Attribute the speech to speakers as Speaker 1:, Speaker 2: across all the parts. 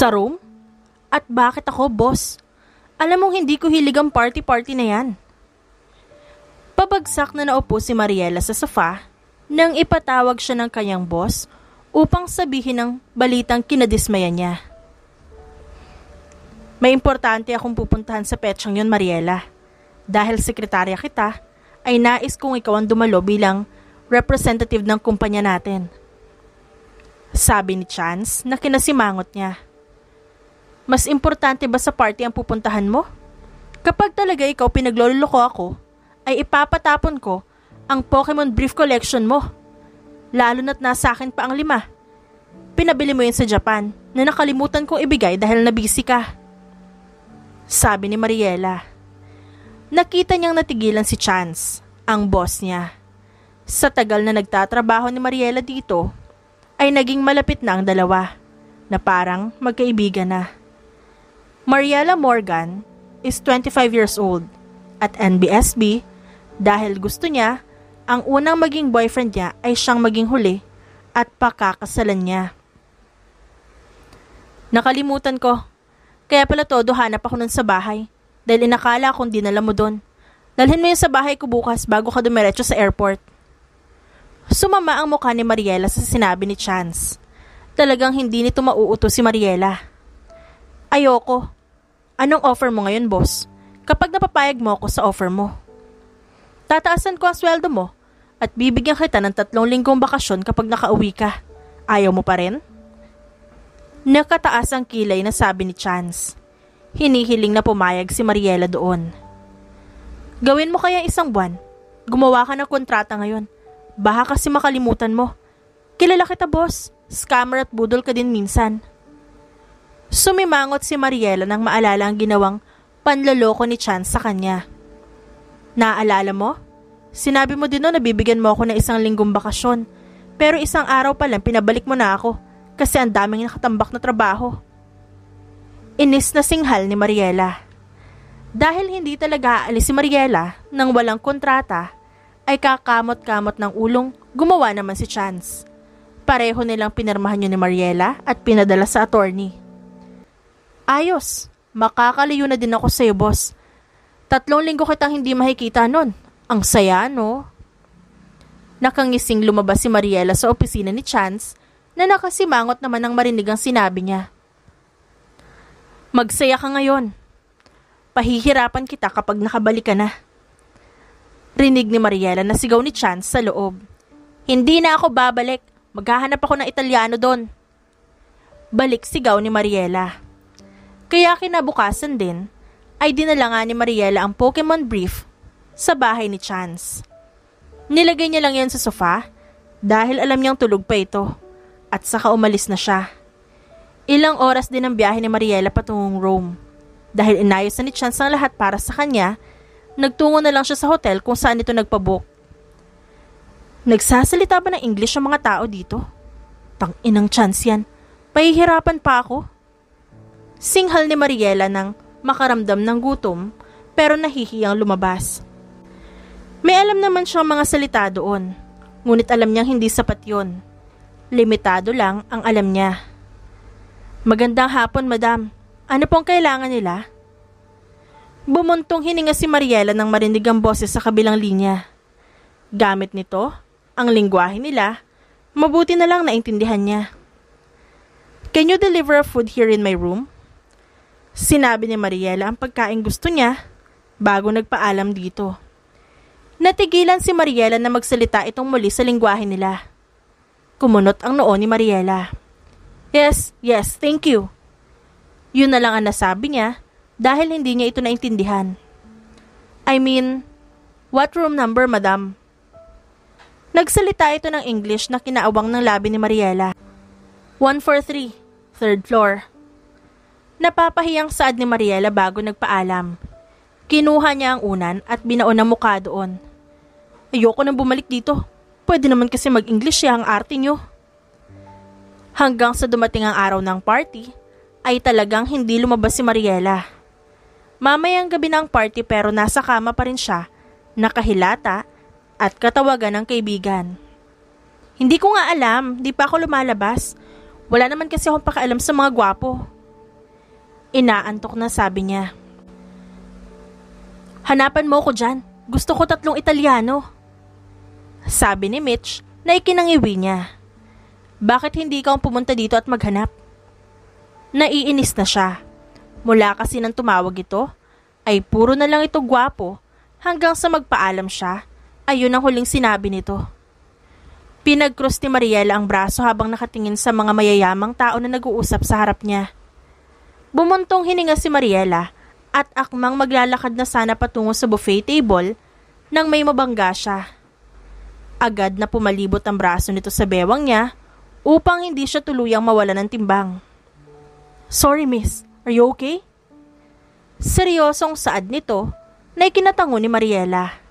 Speaker 1: Sa room? At bakit ako, boss? Alam mong hindi ko hilig ang party-party na yan. Pabagsak na naupo si Mariela sa sofa nang ipatawag siya ng kanyang boss upang sabihin ang balitang kinadismaya niya. May importante akong pupuntahan sa petsang yon, Mariela. Dahil sekretarya kita, ay nais kong ikaw ang dumalo bilang representative ng kumpanya natin. Sabi ni Chance na kinasimangot niya. Mas importante ba sa party ang pupuntahan mo? Kapag talaga ikaw pinagloloko ako, ay ipapatapon ko ang Pokemon Brief Collection mo. Lalo na't nasa akin pa ang lima. Pinabili mo yun sa Japan na nakalimutan kong ibigay dahil nabisi ka. Sabi ni Mariela. Nakita niyang natigilan si Chance, ang boss niya. Sa tagal na nagtatrabaho ni Mariela dito, ay naging malapit na ang dalawa na parang magkaibigan na. Mariela Morgan is 25 years old at NBSB dahil gusto niya ang unang maging boyfriend niya ay siyang maging huli at pakakasalan niya. Nakalimutan ko. Kaya pala todo hanap ako nun sa bahay dahil inakala kong dinala mo doon. Dalhin mo yun sa bahay ko bukas bago ka dumiretso sa airport. Sumama ang mukha ni Mariela sa sinabi ni Chance. Talagang hindi nito mauuto si Mariela. Ayoko. Anong offer mo ngayon, boss? Kapag napapayag mo ako sa offer mo. Tataasan ko ang sweldo mo at bibigyan kita ng tatlong linggong bakasyon kapag nakauwi ka. Ayaw mo pa rin? Nakataas ang kilay na sabi ni Chance. Hinihiling na pumayag si Mariela doon. Gawin mo kaya isang buwan. Gumawa ka ng kontrata ngayon. Baka kasi makalimutan mo. Kilala kita, boss. Scammer at budol ka din minsan. Sumimangot si Mariela nang maalala ang ginawang panloloko ni Chan sa kanya. Naalala mo? Sinabi mo din no na bibigyan mo ako ng isang linggong bakasyon. Pero isang araw pa lang pinabalik mo na ako kasi ang daming nakatambak na trabaho. Inis na singhal ni Mariela. Dahil hindi talaga aalis si Mariela nang walang kontrata, ay kakamot-kamot ng ulong gumawa naman si Chance. Pareho nilang pinirmahan yun ni Mariela at pinadala sa attorney. Ayos, makakaliyo na din ako sa iyo, boss. Tatlong linggo kitang hindi makikita nun. Ang saya, no? Nakangising lumabas si Mariela sa opisina ni Chance na nakasimangot naman ang marinig ang sinabi niya. Magsaya ka ngayon. Pahihirapan kita kapag nakabalik ka na. Rinig ni Mariela na sigaw ni Chance sa loob. Hindi na ako babalik. Maghahanap ako ng Italiano doon. Balik sigaw ni Mariela. Kaya kinabukasan din, ay dinala nga ni Mariela ang Pokemon Brief sa bahay ni Chance. Nilagay niya lang yan sa sofa dahil alam niyang tulog pa ito at saka umalis na siya. Ilang oras din ang biyahe ni Mariela patungong Rome. Dahil inayos na ni Chance ang lahat para sa kanya, nagtungo na lang siya sa hotel kung saan ito nagpabook. Nagsasalita ba ng English ang mga tao dito? Tang inang chance yan. Pahihirapan pa ako. Singhal ni Mariela ng makaramdam ng gutom pero nahihiyang lumabas. May alam naman siyang mga salita doon, ngunit alam niyang hindi sapat yon. Limitado lang ang alam niya. Magandang hapon, madam. Ano pong kailangan nila? Bumuntong hininga si Mariela nang marinig ang boses sa kabilang linya. Gamit nito, ang lingwahe nila, mabuti na lang naintindihan niya. Can you deliver food here in my room? Sinabi ni Mariela ang pagkain gusto niya bago nagpaalam dito. Natigilan si Mariela na magsalita itong muli sa lingwahe nila. Kumunot ang noo ni Mariela. Yes, yes, thank you. Yun na lang ang nasabi niya dahil hindi niya ito naintindihan. I mean, what room number, madam? Nagsalita ito ng English na kinaawang ng labi ni Mariela. 143, third floor. Napapahiyang saad ni Mariela bago nagpaalam. Kinuha niya ang unan at binaon ang mukha doon. Ayoko nang bumalik dito. Pwede naman kasi mag-English siya ang arte niyo. Hanggang sa dumating ang araw ng party, ay talagang hindi lumabas si Mariela. Mamayang gabi na ang party pero nasa kama pa rin siya, nakahilata at katawagan ng kaibigan. Hindi ko nga alam, di pa ako lumalabas. Wala naman kasi akong pakialam sa mga gwapo. Inaantok na sabi niya. Hanapan mo ko dyan. Gusto ko tatlong Italiano. Sabi ni Mitch na ikinangiwi niya. Bakit hindi ka pumunta dito at maghanap? Naiinis na siya. Mula kasi nang tumawag ito, ay puro na lang ito gwapo hanggang sa magpaalam siya. Ayun ang huling sinabi nito. Pinagcross ni Mariela ang braso habang nakatingin sa mga mayayamang tao na nag-uusap sa harap niya. Bumuntong hininga si Mariela at akmang maglalakad na sana patungo sa buffet table nang may mabangga siya. Agad na pumalibot ang braso nito sa bewang niya upang hindi siya tuluyang mawala ng timbang. Sorry miss, are you okay? Seryosong saad nito na ikinatango ni Mariela.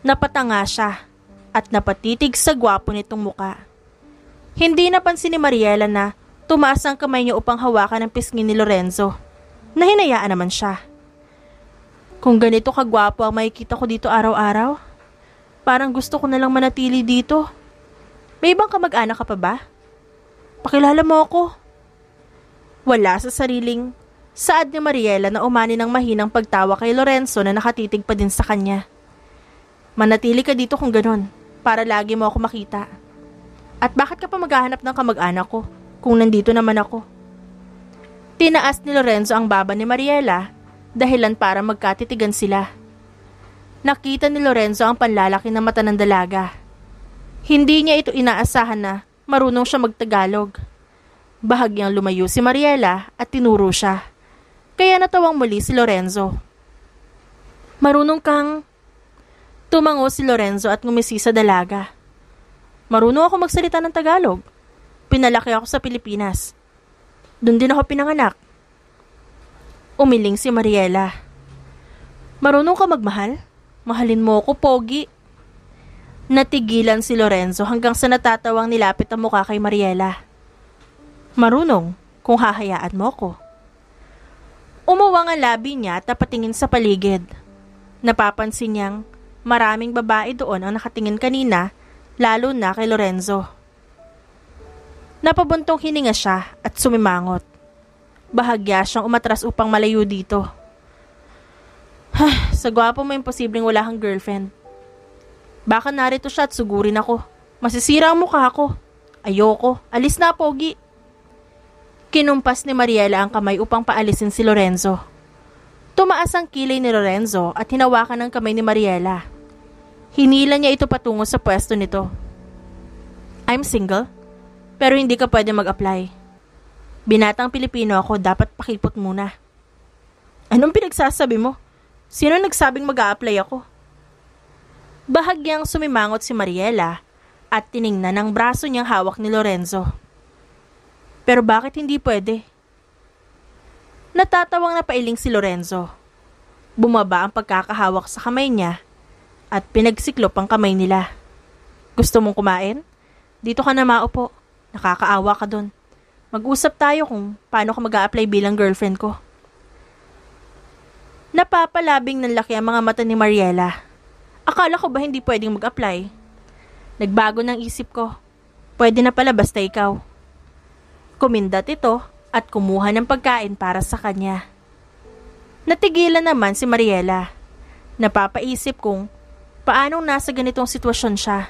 Speaker 1: Napatanga siya at napatitig sa gwapo nitong muka. Hindi napansin ni Mariela na Tumaas ang kamay niya upang hawakan ang pisngi ni Lorenzo. Nahinayaan naman siya. Kung ganito kagwapo ang makikita ko dito araw-araw, parang gusto ko na lang manatili dito. May ibang kamag-anak ka pa ba? Pakilala mo ako. Wala sa sariling saad ni Mariela na umani ng mahinang pagtawa kay Lorenzo na nakatitig pa din sa kanya. Manatili ka dito kung ganon, para lagi mo ako makita. At bakit ka pa maghahanap ng kamag-anak ko? kung nandito naman ako. Tinaas ni Lorenzo ang baba ni Mariela dahilan para magkatitigan sila. Nakita ni Lorenzo ang panlalaki ng mata ng dalaga. Hindi niya ito inaasahan na marunong siya magtagalog. Bahagyang lumayo si Mariela at tinuro siya. Kaya natawang muli si Lorenzo. Marunong kang... Tumango si Lorenzo at ngumisi sa dalaga. Marunong ako magsalita ng Tagalog. Pinalaki ako sa Pilipinas. Doon din ako pinanganak. Umiling si Mariela. Marunong ka magmahal? Mahalin mo ako, Pogi. Natigilan si Lorenzo hanggang sa natatawang nilapit ang mukha kay Mariela. Marunong, kung hahayaan mo ko. Umuwang ang labi niya at napatingin sa paligid. Napapansin niyang maraming babae doon ang nakatingin kanina, lalo na kay Lorenzo. Napabuntong hininga siya at sumimangot. Bahagya siyang umatras upang malayo dito. Ha, Sa gwapo mo imposibleng wala kang girlfriend. Baka narito siya at sugurin ako. Masisira ang mukha ko. Ayoko. Alis na, Pogi. Kinumpas ni Mariela ang kamay upang paalisin si Lorenzo. Tumaas ang kilay ni Lorenzo at hinawakan ang kamay ni Mariela. Hinila niya ito patungo sa pwesto nito. I'm single? pero hindi ka pwede mag-apply. Binatang Pilipino ako, dapat pakipot muna. Anong pinagsasabi mo? Sino nagsabing mag apply ako? Bahagyang sumimangot si Mariela at tiningnan ang braso niyang hawak ni Lorenzo. Pero bakit hindi pwede? Natatawang napailing si Lorenzo. Bumaba ang pagkakahawak sa kamay niya at pinagsiklop ang kamay nila. Gusto mong kumain? Dito ka na maupo. Nakakaawa ka dun. Mag-usap tayo kung paano ka mag apply bilang girlfriend ko. Napapalabing ng laki ang mga mata ni Mariela. Akala ko ba hindi pwedeng mag-apply? Nagbago ng isip ko. Pwede na pala basta ikaw. Kumindat ito at kumuha ng pagkain para sa kanya. Natigilan naman si Mariela. Napapaisip kung paanong nasa ganitong sitwasyon siya.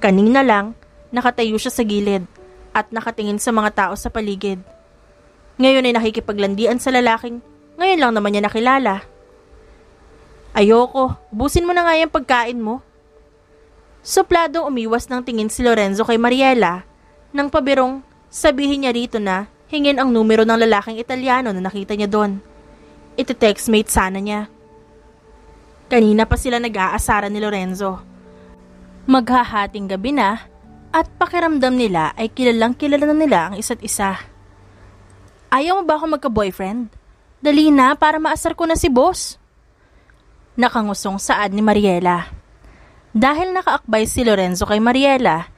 Speaker 1: Kanina lang, nakatayo siya sa gilid at nakatingin sa mga tao sa paligid. Ngayon ay nakikipaglandian sa lalaking, ngayon lang naman niya nakilala. Ayoko, busin mo na nga yung pagkain mo. Supladong umiwas ng tingin si Lorenzo kay Mariela nang pabirong sabihin niya rito na hingin ang numero ng lalaking Italiano na nakita niya doon. Iti-textmate sana niya. Kanina pa sila nag-aasara ni Lorenzo. Maghahating gabi na at pakiramdam nila ay kilalang kilala na nila ang isa't isa. Ayaw mo ba ako magka-boyfriend? Dali na para maasar ko na si boss. Nakangusong saad ni Mariela. Dahil nakaakbay si Lorenzo kay Mariela,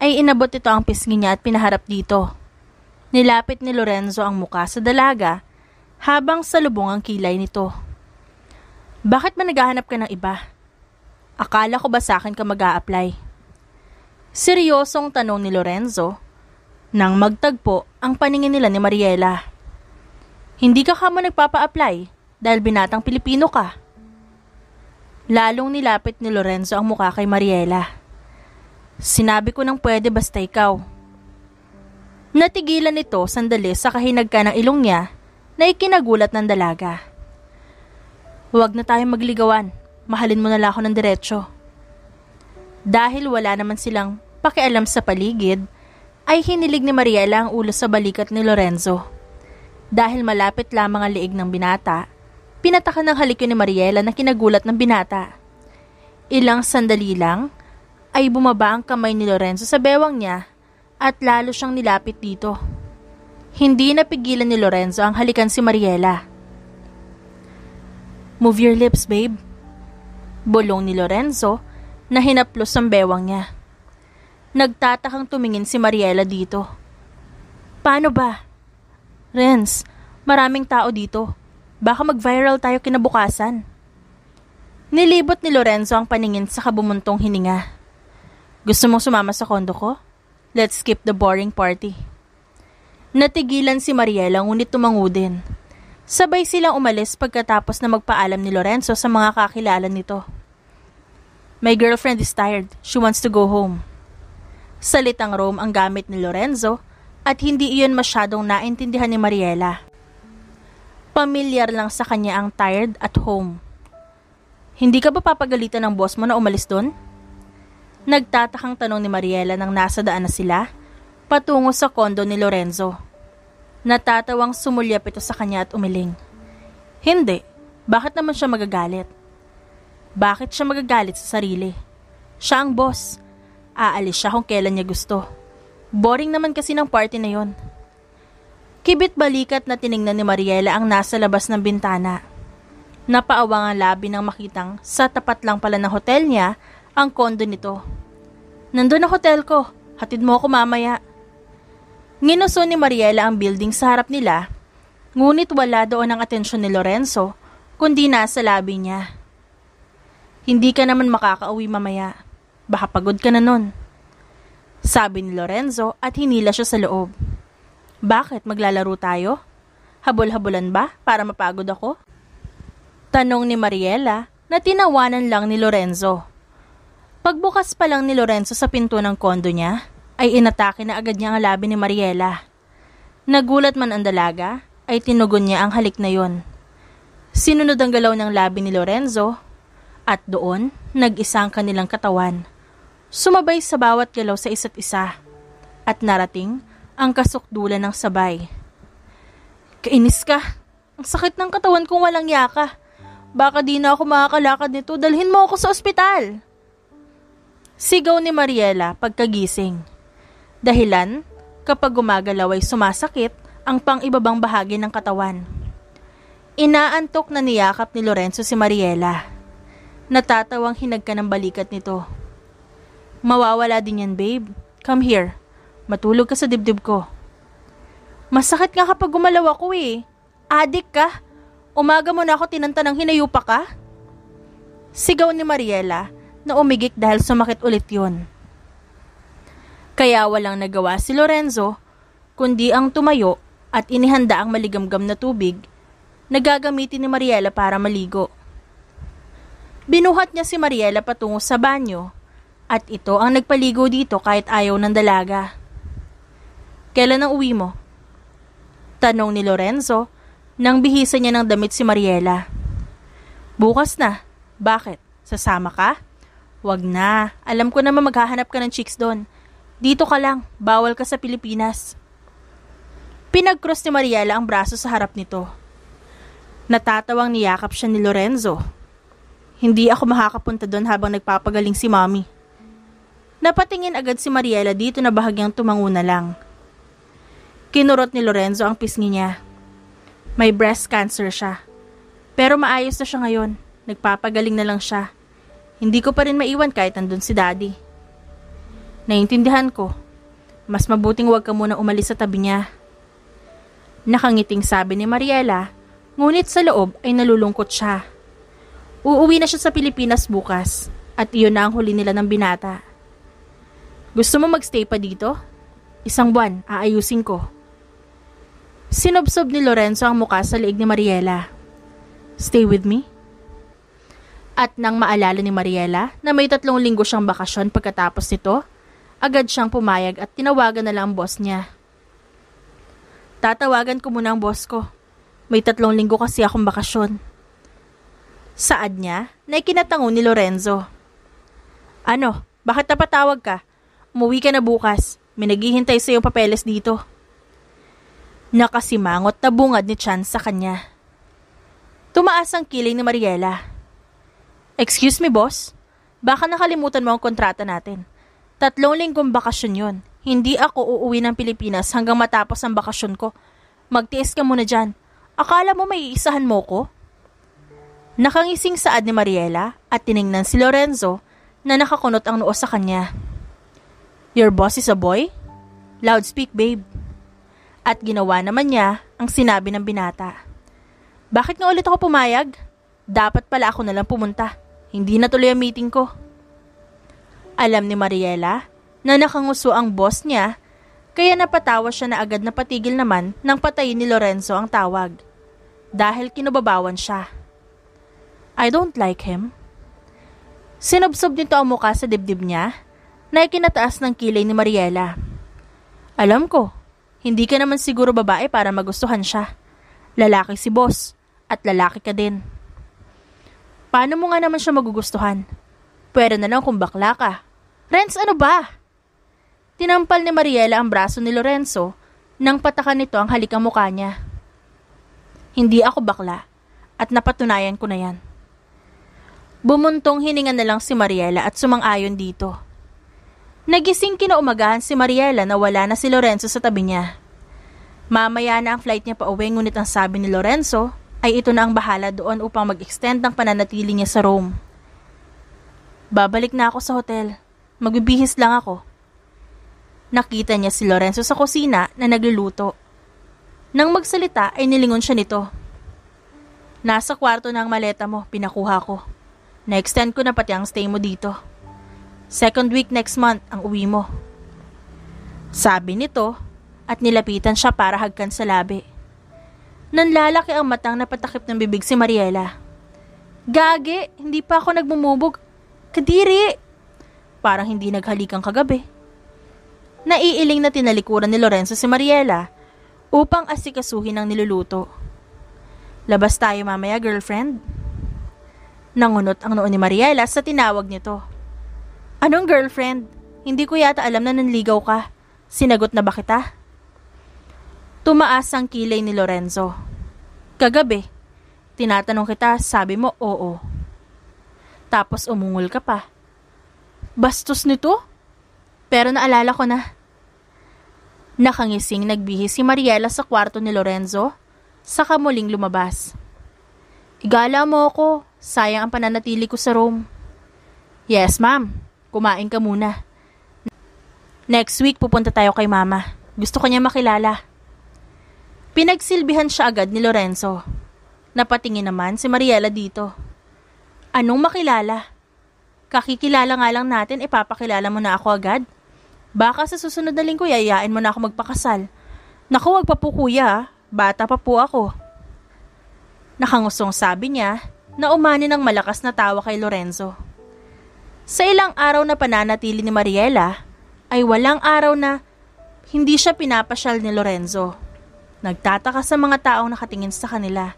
Speaker 1: ay inabot ito ang pisngi niya at pinaharap dito. Nilapit ni Lorenzo ang muka sa dalaga habang salubong ang kilay nito. Bakit ba naghahanap ka ng iba? Akala ko ba sa akin ka mag a apply Seryosong tanong ni Lorenzo nang magtagpo ang paningin nila ni Mariela. Hindi ka kamo nagpapa-apply dahil binatang Pilipino ka. Lalong nilapit ni Lorenzo ang mukha kay Mariela. Sinabi ko nang pwede basta ikaw. Natigilan ito sandali sa kahinagka ng ilong niya na ikinagulat ng dalaga. Huwag na tayong magligawan. Mahalin mo na lang ako ng diretsyo dahil wala naman silang pakialam sa paligid, ay hinilig ni Mariela ang ulo sa balikat ni Lorenzo. Dahil malapit lamang ang liig ng binata, pinatakan ng halikyo ni Mariela na kinagulat ng binata. Ilang sandali lang, ay bumaba ang kamay ni Lorenzo sa bewang niya at lalo siyang nilapit dito. Hindi napigilan ni Lorenzo ang halikan si Mariela. Move your lips, babe. Bulong ni Lorenzo na hinaplos ang bewang niya. Nagtatakang tumingin si Mariela dito. Paano ba? Renz, maraming tao dito. Baka mag-viral tayo kinabukasan. Nilibot ni Lorenzo ang paningin sa kabumuntong hininga. Gusto mong sumama sa kondo ko? Let's skip the boring party. Natigilan si Mariela ngunit tumangu din. Sabay silang umalis pagkatapos na magpaalam ni Lorenzo sa mga kakilala nito. My girlfriend is tired. She wants to go home. Salitang Rome ang gamit ni Lorenzo at hindi iyon masyadong naintindihan ni Mariela. Pamilyar lang sa kanya ang tired at home. Hindi ka ba papagalitan ng boss mo na umalis doon? Nagtatakang tanong ni Mariela nang nasa daan na sila patungo sa kondo ni Lorenzo. Natatawang sumulyap ito sa kanya at umiling. Hindi, bakit naman siya magagalit? Bakit siya magagalit sa sarili? Siya ang boss. Aalis siya kung kailan niya gusto. Boring naman kasi ng party na yon. Kibit balikat na tiningnan ni Mariela ang nasa labas ng bintana. Napaawang ang labi nang makitang sa tapat lang pala ng hotel niya ang kondo nito. Nandun ang hotel ko. Hatid mo ako mamaya. Ginuso ni Mariela ang building sa harap nila, ngunit wala doon ang atensyon ni Lorenzo, kundi nasa labi niya. Hindi ka naman makakauwi mamaya. Baka pagod ka na nun. Sabi ni Lorenzo at hinila siya sa loob. Bakit maglalaro tayo? Habol-habulan ba para mapagod ako? Tanong ni Mariela na tinawanan lang ni Lorenzo. Pagbukas pa lang ni Lorenzo sa pinto ng kondo niya, ay inatake na agad niya ang labi ni Mariela. Nagulat man ang dalaga, ay tinugon niya ang halik na yon. Sinunod ang galaw ng labi ni Lorenzo at doon nag-isa ang kanilang katawan. Sumabay sa bawat galaw sa isa't isa at narating ang kasukdulan ng sabay. Kainis ka. Ang sakit ng katawan kung walang yaka. Baka di na ako makakalakad nito. Dalhin mo ako sa ospital. Sigaw ni Mariela pagkagising. Dahilan, kapag gumagalaw ay sumasakit ang pang-ibabang bahagi ng katawan. Inaantok na niyakap ni Lorenzo si Mariela. Natatawang hinagka ng balikat nito. Mawawala din yan, babe. Come here. Matulog ka sa dibdib ko. Masakit nga kapag gumalaw ako eh. Adik ka. Umaga mo na ako tinanta ng hinayupa ka. Sigaw ni Mariela na umigik dahil sumakit ulit yon. Kaya walang nagawa si Lorenzo, kundi ang tumayo at inihanda ang maligamgam na tubig na gagamitin ni Mariela para maligo. Binuhat niya si Mariela patungo sa banyo at ito ang nagpaligo dito kahit ayaw ng dalaga. Kailan ang uwi mo? Tanong ni Lorenzo nang bihisan niya ng damit si Mariela. Bukas na. Bakit? Sasama ka? Wag na. Alam ko naman maghahanap ka ng chicks doon. Dito ka lang. Bawal ka sa Pilipinas. Pinagcross ni Mariela ang braso sa harap nito. Natatawang niyakap siya ni Lorenzo. Hindi ako makakapunta doon habang nagpapagaling si Mommy. Napatingin agad si Mariela dito na bahagyang tumango na lang. Kinurot ni Lorenzo ang pisngi niya. May breast cancer siya. Pero maayos na siya ngayon. Nagpapagaling na lang siya. Hindi ko pa rin maiwan kahit nandun si Daddy. Naintindihan ko. Mas mabuting huwag ka muna umalis sa tabi niya. Nakangiting sabi ni Mariela, ngunit sa loob ay nalulungkot siya. Uuwi na siya sa Pilipinas bukas at iyon na ang huli nila ng binata. Gusto mo magstay pa dito? Isang buwan, aayusin ko. Sinobsob ni Lorenzo ang mukha sa liig ni Mariela. Stay with me? At nang maalala ni Mariela na may tatlong linggo siyang bakasyon pagkatapos nito, agad siyang pumayag at tinawagan na lang ang boss niya. Tatawagan ko muna ang boss ko. May tatlong linggo kasi akong bakasyon. Saad niya na ikinatango ni Lorenzo. Ano, bakit napatawag ka? Umuwi ka na bukas. May naghihintay sa iyong papeles dito. Nakasimangot na bungad ni Chan sa kanya. Tumaas ang kilay ni Mariela. Excuse me, boss. Baka nakalimutan mo ang kontrata natin. Tatlong linggong bakasyon yon. Hindi ako uuwi ng Pilipinas hanggang matapos ang bakasyon ko. Magtiis ka muna dyan. Akala mo may iisahan mo ko? Nakangising saad ni Mariela at tiningnan si Lorenzo na nakakunot ang noo sa kanya. Your boss is a boy? Loud speak, babe. At ginawa naman niya ang sinabi ng binata. Bakit nga ulit ako pumayag? Dapat pala ako nalang pumunta. Hindi na tuloy ang meeting ko. Alam ni Mariela na nakanguso ang boss niya kaya napatawa siya na agad na patigil naman nang patayin ni Lorenzo ang tawag. Dahil kinababawan siya. I don't like him. Sinubsob nito ang muka sa dibdib niya na ikinataas ng kilay ni Mariela. Alam ko, hindi ka naman siguro babae para magustuhan siya. Lalaki si boss at lalaki ka din. Paano mo nga naman siya magugustuhan? Pwede na lang kung bakla ka. Renz, ano ba? Tinampal ni Mariela ang braso ni Lorenzo nang patakan nito ang halik mukha niya. Hindi ako bakla at napatunayan ko na yan. Bumuntong hininga na lang si Mariela at sumang-ayon dito. Nagising kinaumagahan si Mariela na wala na si Lorenzo sa tabi niya. Mamaya na ang flight niya pa uwi ngunit ang sabi ni Lorenzo ay ito na ang bahala doon upang mag-extend ng pananatili niya sa Rome. Babalik na ako sa hotel. Magbibihis lang ako. Nakita niya si Lorenzo sa kusina na nagluluto. Nang magsalita ay nilingon siya nito. Nasa kwarto na ang maleta mo, pinakuha ko. Na-extend ko na pati ang stay mo dito. Second week next month ang uwi mo. Sabi nito at nilapitan siya para hagkan sa labi. Nanlalaki ang matang napatakip ng bibig si Mariela. Gage, hindi pa ako nagmumubog. Kadiri! Parang hindi naghalikan kagabi. Naiiling na tinalikuran ni Lorenzo si Mariela upang asikasuhin ang niluluto. Labas tayo mamaya, girlfriend. Nangunot ang noon ni Mariela sa tinawag nito. Anong girlfriend? Hindi ko yata alam na nanligaw ka. Sinagot na ba kita? Tumaas ang kilay ni Lorenzo. Kagabi. Tinatanong kita, sabi mo oo. Tapos umungol ka pa. Bastos nito? Pero naalala ko na. Nakangising nagbihis si Mariela sa kwarto ni Lorenzo, saka muling lumabas. Igala mo ako, Sayang ang pananatili ko sa Rome. Yes, ma'am. Kumain ka muna. Next week, pupunta tayo kay mama. Gusto ko niya makilala. Pinagsilbihan siya agad ni Lorenzo. Napatingin naman si Mariela dito. Anong makilala? Kakikilala nga lang natin, ipapakilala mo na ako agad? Baka sa susunod na linggo, yayain mo na ako magpakasal. Naku, wag pa po kuya. Bata pa po ako. Nakangusong sabi niya na umani ng malakas na tawa kay Lorenzo. Sa ilang araw na pananatili ni Mariela, ay walang araw na hindi siya pinapasyal ni Lorenzo. Nagtataka sa mga taong nakatingin sa kanila.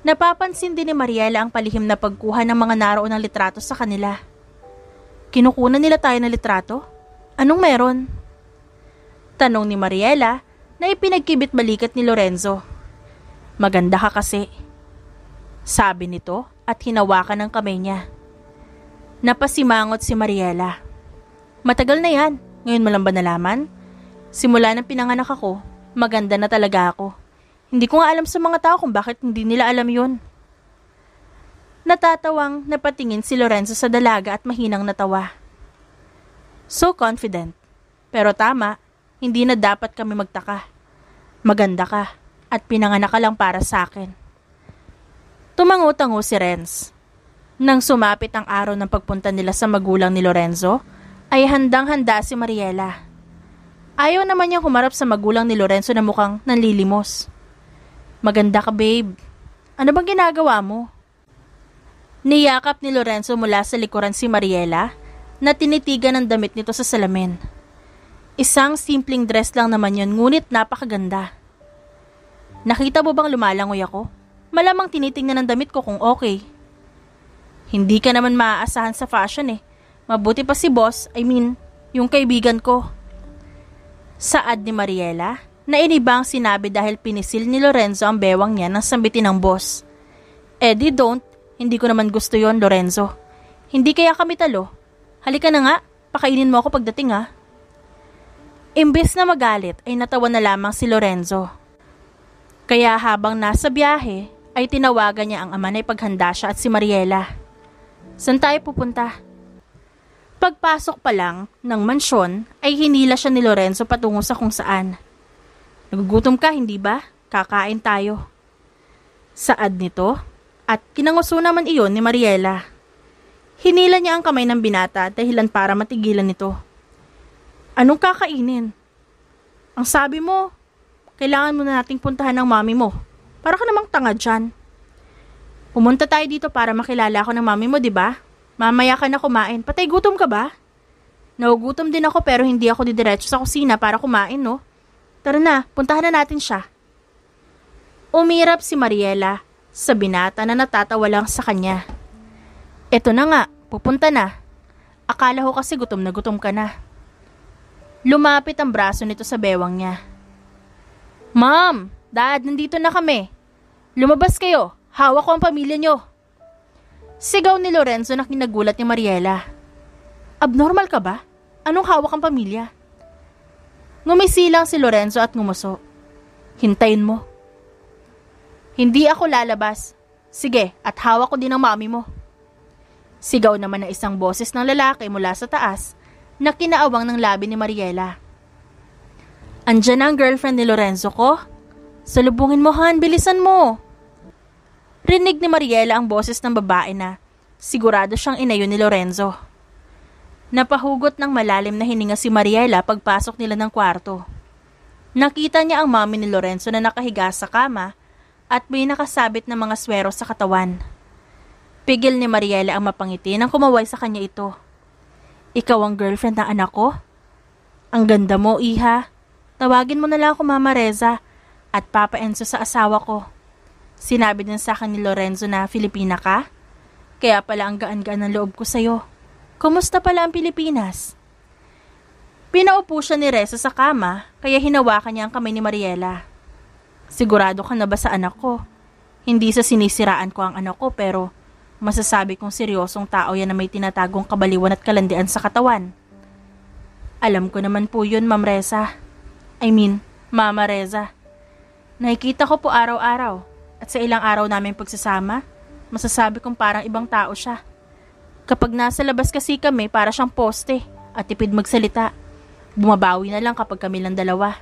Speaker 1: Napapansin din ni Mariela ang palihim na pagkuha ng mga naroon ng litrato sa kanila. Kinukunan nila tayo ng litrato? Anong meron? Tanong ni Mariela na ipinagkibit balikat ni Lorenzo. Maganda ka kasi. Sabi nito at hinawakan ang kamay niya. Napasimangot si Mariela. Matagal na yan. Ngayon mo lang ba nalaman? Simula ng pinanganak ako, maganda na talaga ako. Hindi ko nga alam sa mga tao kung bakit hindi nila alam yon. Natatawang napatingin si Lorenzo sa dalaga at mahinang natawa. So confident. Pero tama, hindi na dapat kami magtaka. Maganda ka at pinanganak ka lang para sa akin. Tumango-tango si Renz. Nang sumapit ang araw ng pagpunta nila sa magulang ni Lorenzo, ay handang-handa si Mariela. Ayaw naman niyang humarap sa magulang ni Lorenzo na mukhang nanlilimos. Maganda ka babe. Ano bang ginagawa mo? Niyakap ni Lorenzo mula sa likuran si Mariela na tinitigan ang damit nito sa salamin. Isang simpleng dress lang naman yon ngunit napakaganda. Nakita mo bang lumalangoy ako? Malamang tinitingnan ng damit ko kung okay. Hindi ka naman maaasahan sa fashion eh. Mabuti pa si boss, I mean, yung kaibigan ko. Saad ni Mariela na ang sinabi dahil pinisil ni Lorenzo ang bewang niya ng sambitin ng boss. Eddie, don't. Hindi ko naman gusto yon Lorenzo. Hindi kaya kami talo. Halika na nga, pakainin mo ako pagdating ha. Ah. Imbes na magalit ay natawa na lamang si Lorenzo. Kaya habang nasa biyahe, ay tinawagan niya ang ama na ipaghanda siya at si Mariela. San tayo pupunta? Pagpasok pa lang ng mansyon ay hinila siya ni Lorenzo patungo sa kung saan. Nagugutom ka, hindi ba? Kakain tayo. Saad nito at kinanguso naman iyon ni Mariela. Hinila niya ang kamay ng binata dahilan para matigilan nito. Anong kakainin? Ang sabi mo, kailangan mo na nating puntahan ng mami mo. Para ka namang tanga dyan. Pumunta tayo dito para makilala ako ng mami mo, di ba? Mamaya ka na kumain. Patay gutom ka ba? Nagugutom din ako pero hindi ako didiretso sa kusina para kumain, no? Tara na, puntahan na natin siya. Umirap si Mariela sa binata na natatawa lang sa kanya. Eto na nga, pupunta na. Akala ko kasi gutom na gutom ka na. Lumapit ang braso nito sa bewang niya. Ma'am, Dad, nandito na kami. Lumabas kayo. Hawak ko ang pamilya nyo. Sigaw ni Lorenzo na kinagulat ni Mariela. Abnormal ka ba? Anong hawak ang pamilya? Ngumisilang si Lorenzo at ngumuso. Hintayin mo. Hindi ako lalabas. Sige, at hawak ko din ang mami mo. Sigaw naman ng isang boses ng lalaki mula sa taas na kinaawang ng labi ni Mariela. Andiyan na ang girlfriend ni Lorenzo ko Salubungin mo Han, bilisan mo! Rinig ni Mariela ang boses ng babae na sigurado siyang inayon ni Lorenzo. Napahugot ng malalim na hininga si Mariela pagpasok nila ng kwarto. Nakita niya ang mami ni Lorenzo na nakahiga sa kama at may nakasabit na mga swero sa katawan. Pigil ni Mariela ang mapangiti nang kumaway sa kanya ito. Ikaw ang girlfriend ng anak ko? Ang ganda mo, iha. Tawagin mo na lang ako Mama Reza at Papa Enzo sa asawa ko. Sinabi din sa akin ni Lorenzo na Filipina ka? Kaya pala ang gaan-gaan ng loob ko sa'yo. Kumusta pala ang Pilipinas? Pinaupo siya ni Reza sa kama kaya hinawakan niya ang kamay ni Mariela. Sigurado ka na ba sa anak ko? Hindi sa sinisiraan ko ang anak ko pero masasabi kong seryosong tao yan na may tinatagong kabaliwan at kalandian sa katawan. Alam ko naman po yun, Ma'am Reza. I mean, Mama Reza. Nakikita ko po araw-araw at sa ilang araw namin pagsasama, masasabi kong parang ibang tao siya. Kapag nasa labas kasi kami, para siyang poste at tipid magsalita. Bumabawi na lang kapag kami lang dalawa.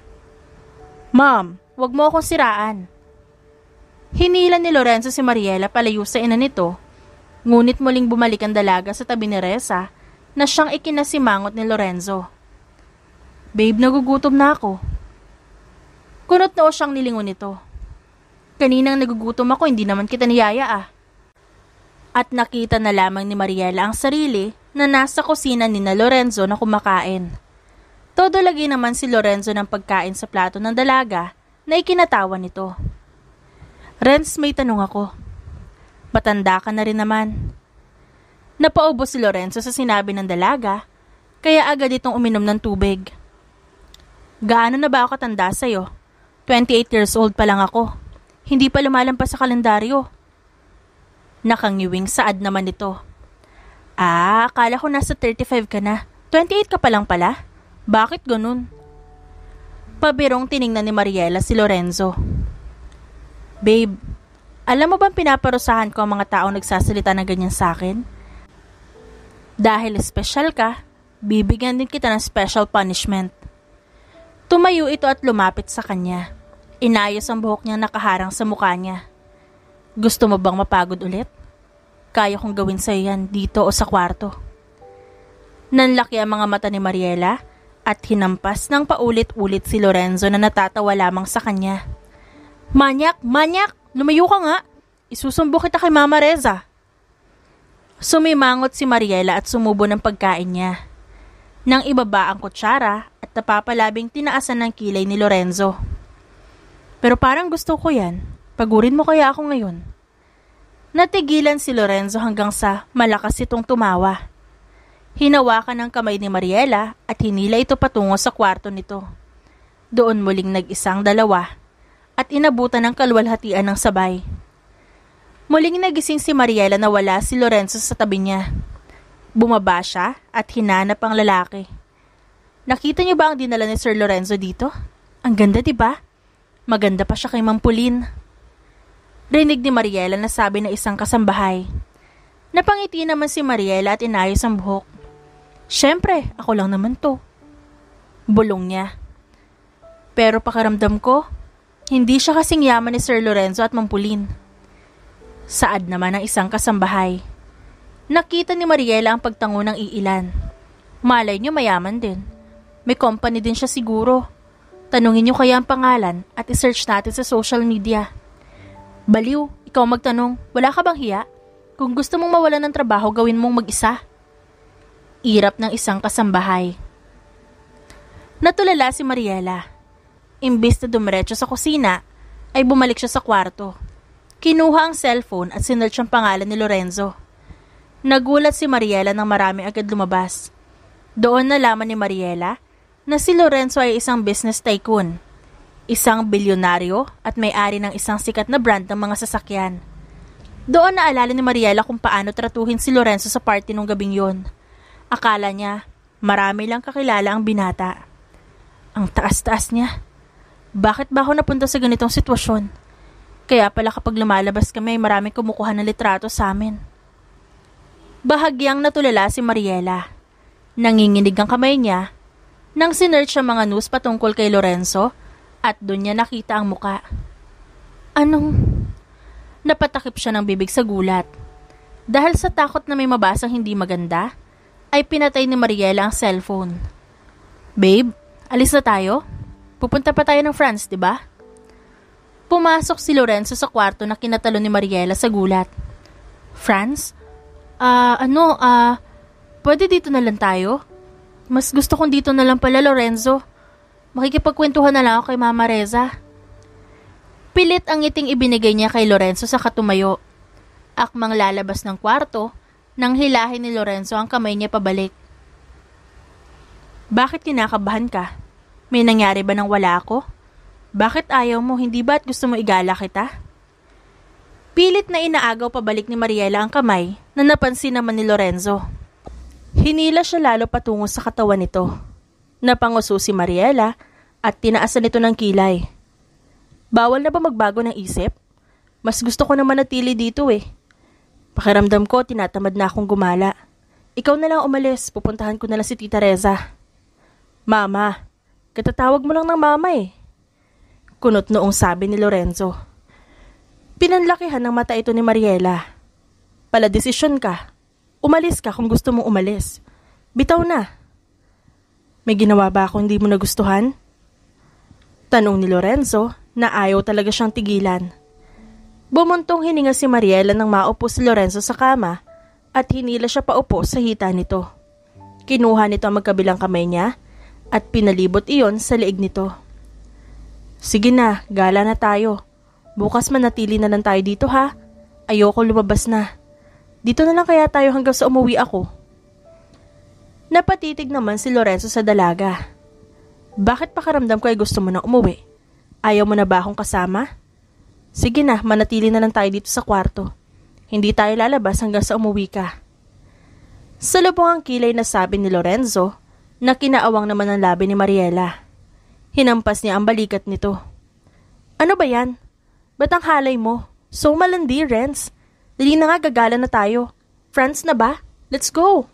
Speaker 1: Ma'am, wag mo akong siraan. Hinila ni Lorenzo si Mariela palayo sa ina nito, ngunit muling bumalik ang dalaga sa tabi ni Reza na siyang ikinasimangot ni Lorenzo. Babe, nagugutom na ako. Kunot na o siyang nilingon nito. Kaninang nagugutom ako, hindi naman kita niyaya ah. At nakita na lamang ni Mariela ang sarili na nasa kusina ni na Lorenzo na kumakain. Todo lagi naman si Lorenzo ng pagkain sa plato ng dalaga na ikinatawa nito. Renz, may tanong ako. Matanda ka na rin naman. Napaubo si Lorenzo sa sinabi ng dalaga, kaya agad itong uminom ng tubig. Gaano na ba ako katanda sa'yo? 28 years old pa lang ako. Hindi pa lumalampas sa kalendaryo. Nakangiwing saad naman nito. Ah, akala ko nasa 35 ka na. 28 ka pa lang pala? Bakit ganun? Pabirong tiningnan ni Mariela si Lorenzo. Babe, alam mo bang pinaparusahan ko ang mga taong nagsasalita ng ganyan sa akin? Dahil special ka, bibigyan din kita ng special punishment. Tumayo ito at lumapit sa kanya. Inayos ang buhok niya nakaharang sa mukha niya. Gusto mo bang mapagod ulit? Kaya kong gawin sa'yo yan dito o sa kwarto. Nanlaki ang mga mata ni Mariela at hinampas ng paulit-ulit si Lorenzo na natatawa lamang sa kanya. Manyak! Manyak! Lumayo ka nga! Isusumbo kita kay Mama Reza! Sumimangot si Mariela at sumubo ng pagkain niya. Nang ibaba ang kutsara at napapalabing tinaasan ng kilay ni Lorenzo. Pero parang gusto ko yan. Pagurin mo kaya ako ngayon. Natigilan si Lorenzo hanggang sa malakas itong tumawa. Hinawakan ng kamay ni Mariela at hinila ito patungo sa kwarto nito. Doon muling nag-isang dalawa at inabutan ng kalwalhatian ng sabay. Muling nagising si Mariela na wala si Lorenzo sa tabi niya. Bumaba siya at hinanap ang lalaki. Nakita niyo ba ang dinala ni Sir Lorenzo dito? Ang ganda, 'di ba? Maganda pa siya kay Mampulin. Rinig ni Mariela na sabi ng isang kasambahay. Napangiti naman si Mariela at inayos ang buhok. Siyempre, ako lang naman to. Bulong niya. Pero pakaramdam ko, hindi siya kasing yaman ni Sir Lorenzo at Mampulin. Saad naman ang isang kasambahay. Nakita ni Mariela ang pagtango ng iilan. Malay niyo mayaman din. May company din siya siguro. Tanungin nyo kaya ang pangalan at isearch natin sa social media. Baliw, ikaw magtanong, wala ka bang hiya? Kung gusto mong mawala ng trabaho, gawin mong mag-isa. Irap ng isang kasambahay. Natulala si Mariela. Imbis na dumiretso sa kusina, ay bumalik siya sa kwarto. Kinuha ang cellphone at sinerch ang pangalan ni Lorenzo. Nagulat si Mariela nang marami agad lumabas. Doon nalaman ni Mariela na si Lorenzo ay isang business tycoon, isang bilyonaryo at may-ari ng isang sikat na brand ng mga sasakyan. Doon naalala ni Mariela kung paano tratuhin si Lorenzo sa party nung gabing yon. Akala niya, marami lang kakilala ang binata. Ang taas-taas niya. Bakit ba ako napunta sa ganitong sitwasyon? Kaya pala kapag lumalabas kami ay maraming kumukuha ng litrato sa amin. Bahagyang natulala si Mariela. Nanginginig ang kamay niya nang sinerch ang mga news patungkol kay Lorenzo at doon niya nakita ang muka. Anong? Napatakip siya ng bibig sa gulat. Dahil sa takot na may mabasang hindi maganda, ay pinatay ni Mariela ang cellphone. Babe, alis na tayo? Pupunta pa tayo ng France, di ba? Pumasok si Lorenzo sa kwarto na kinatalo ni Mariela sa gulat. France? Ah, uh, ano, ah, uh, pwede dito na lang tayo? Mas gusto kong dito na lang pala, Lorenzo. Makikipagkwentuhan na lang ako kay Mama Reza. Pilit ang iting ibinigay niya kay Lorenzo sa katumayo. Akmang lalabas ng kwarto nang hilahin ni Lorenzo ang kamay niya pabalik. Bakit kinakabahan ka? May nangyari ba nang wala ako? Bakit ayaw mo? Hindi ba at gusto mo igala kita? Pilit na inaagaw pabalik ni Mariela ang kamay na napansin naman ni Lorenzo. Hinila siya lalo patungo sa katawan nito. Napanguso si Mariela at tinaasan nito ng kilay. Bawal na ba magbago ng isip? Mas gusto ko naman natili dito eh. Pakiramdam ko, tinatamad na akong gumala. Ikaw na lang umalis, pupuntahan ko na lang si Tita Reza. Mama, katatawag mo lang ng mama eh. Kunot noong sabi ni Lorenzo. Pinanlakihan ng mata ito ni Mariela. Pala desisyon ka. Umalis ka kung gusto mong umalis. Bitaw na. May ginawa ba akong hindi mo nagustuhan? Tanong ni Lorenzo na ayaw talaga siyang tigilan. Bumuntong hininga si Mariela nang maupo si Lorenzo sa kama at hinila siya paupo sa hita nito. Kinuha nito ang magkabilang kamay niya at pinalibot iyon sa liig nito. Sige na, gala na tayo. Bukas manatili na lang tayo dito ha. Ayoko lumabas na. Dito na lang kaya tayo hanggang sa umuwi ako. Napatitig naman si Lorenzo sa dalaga. Bakit pakaramdam ko ay gusto mo na umuwi? Ayaw mo na ba akong kasama? Sige na, manatili na lang tayo dito sa kwarto. Hindi tayo lalabas hanggang sa umuwi ka. Sa lubong ang kilay na sabi ni Lorenzo na kinaawang naman ang labi ni Mariela. Hinampas niya ang balikat nito. Ano ba yan? Ba't ang halay mo? So malandi, Renz. Dali na nga, gagala na tayo. France na ba? Let's go!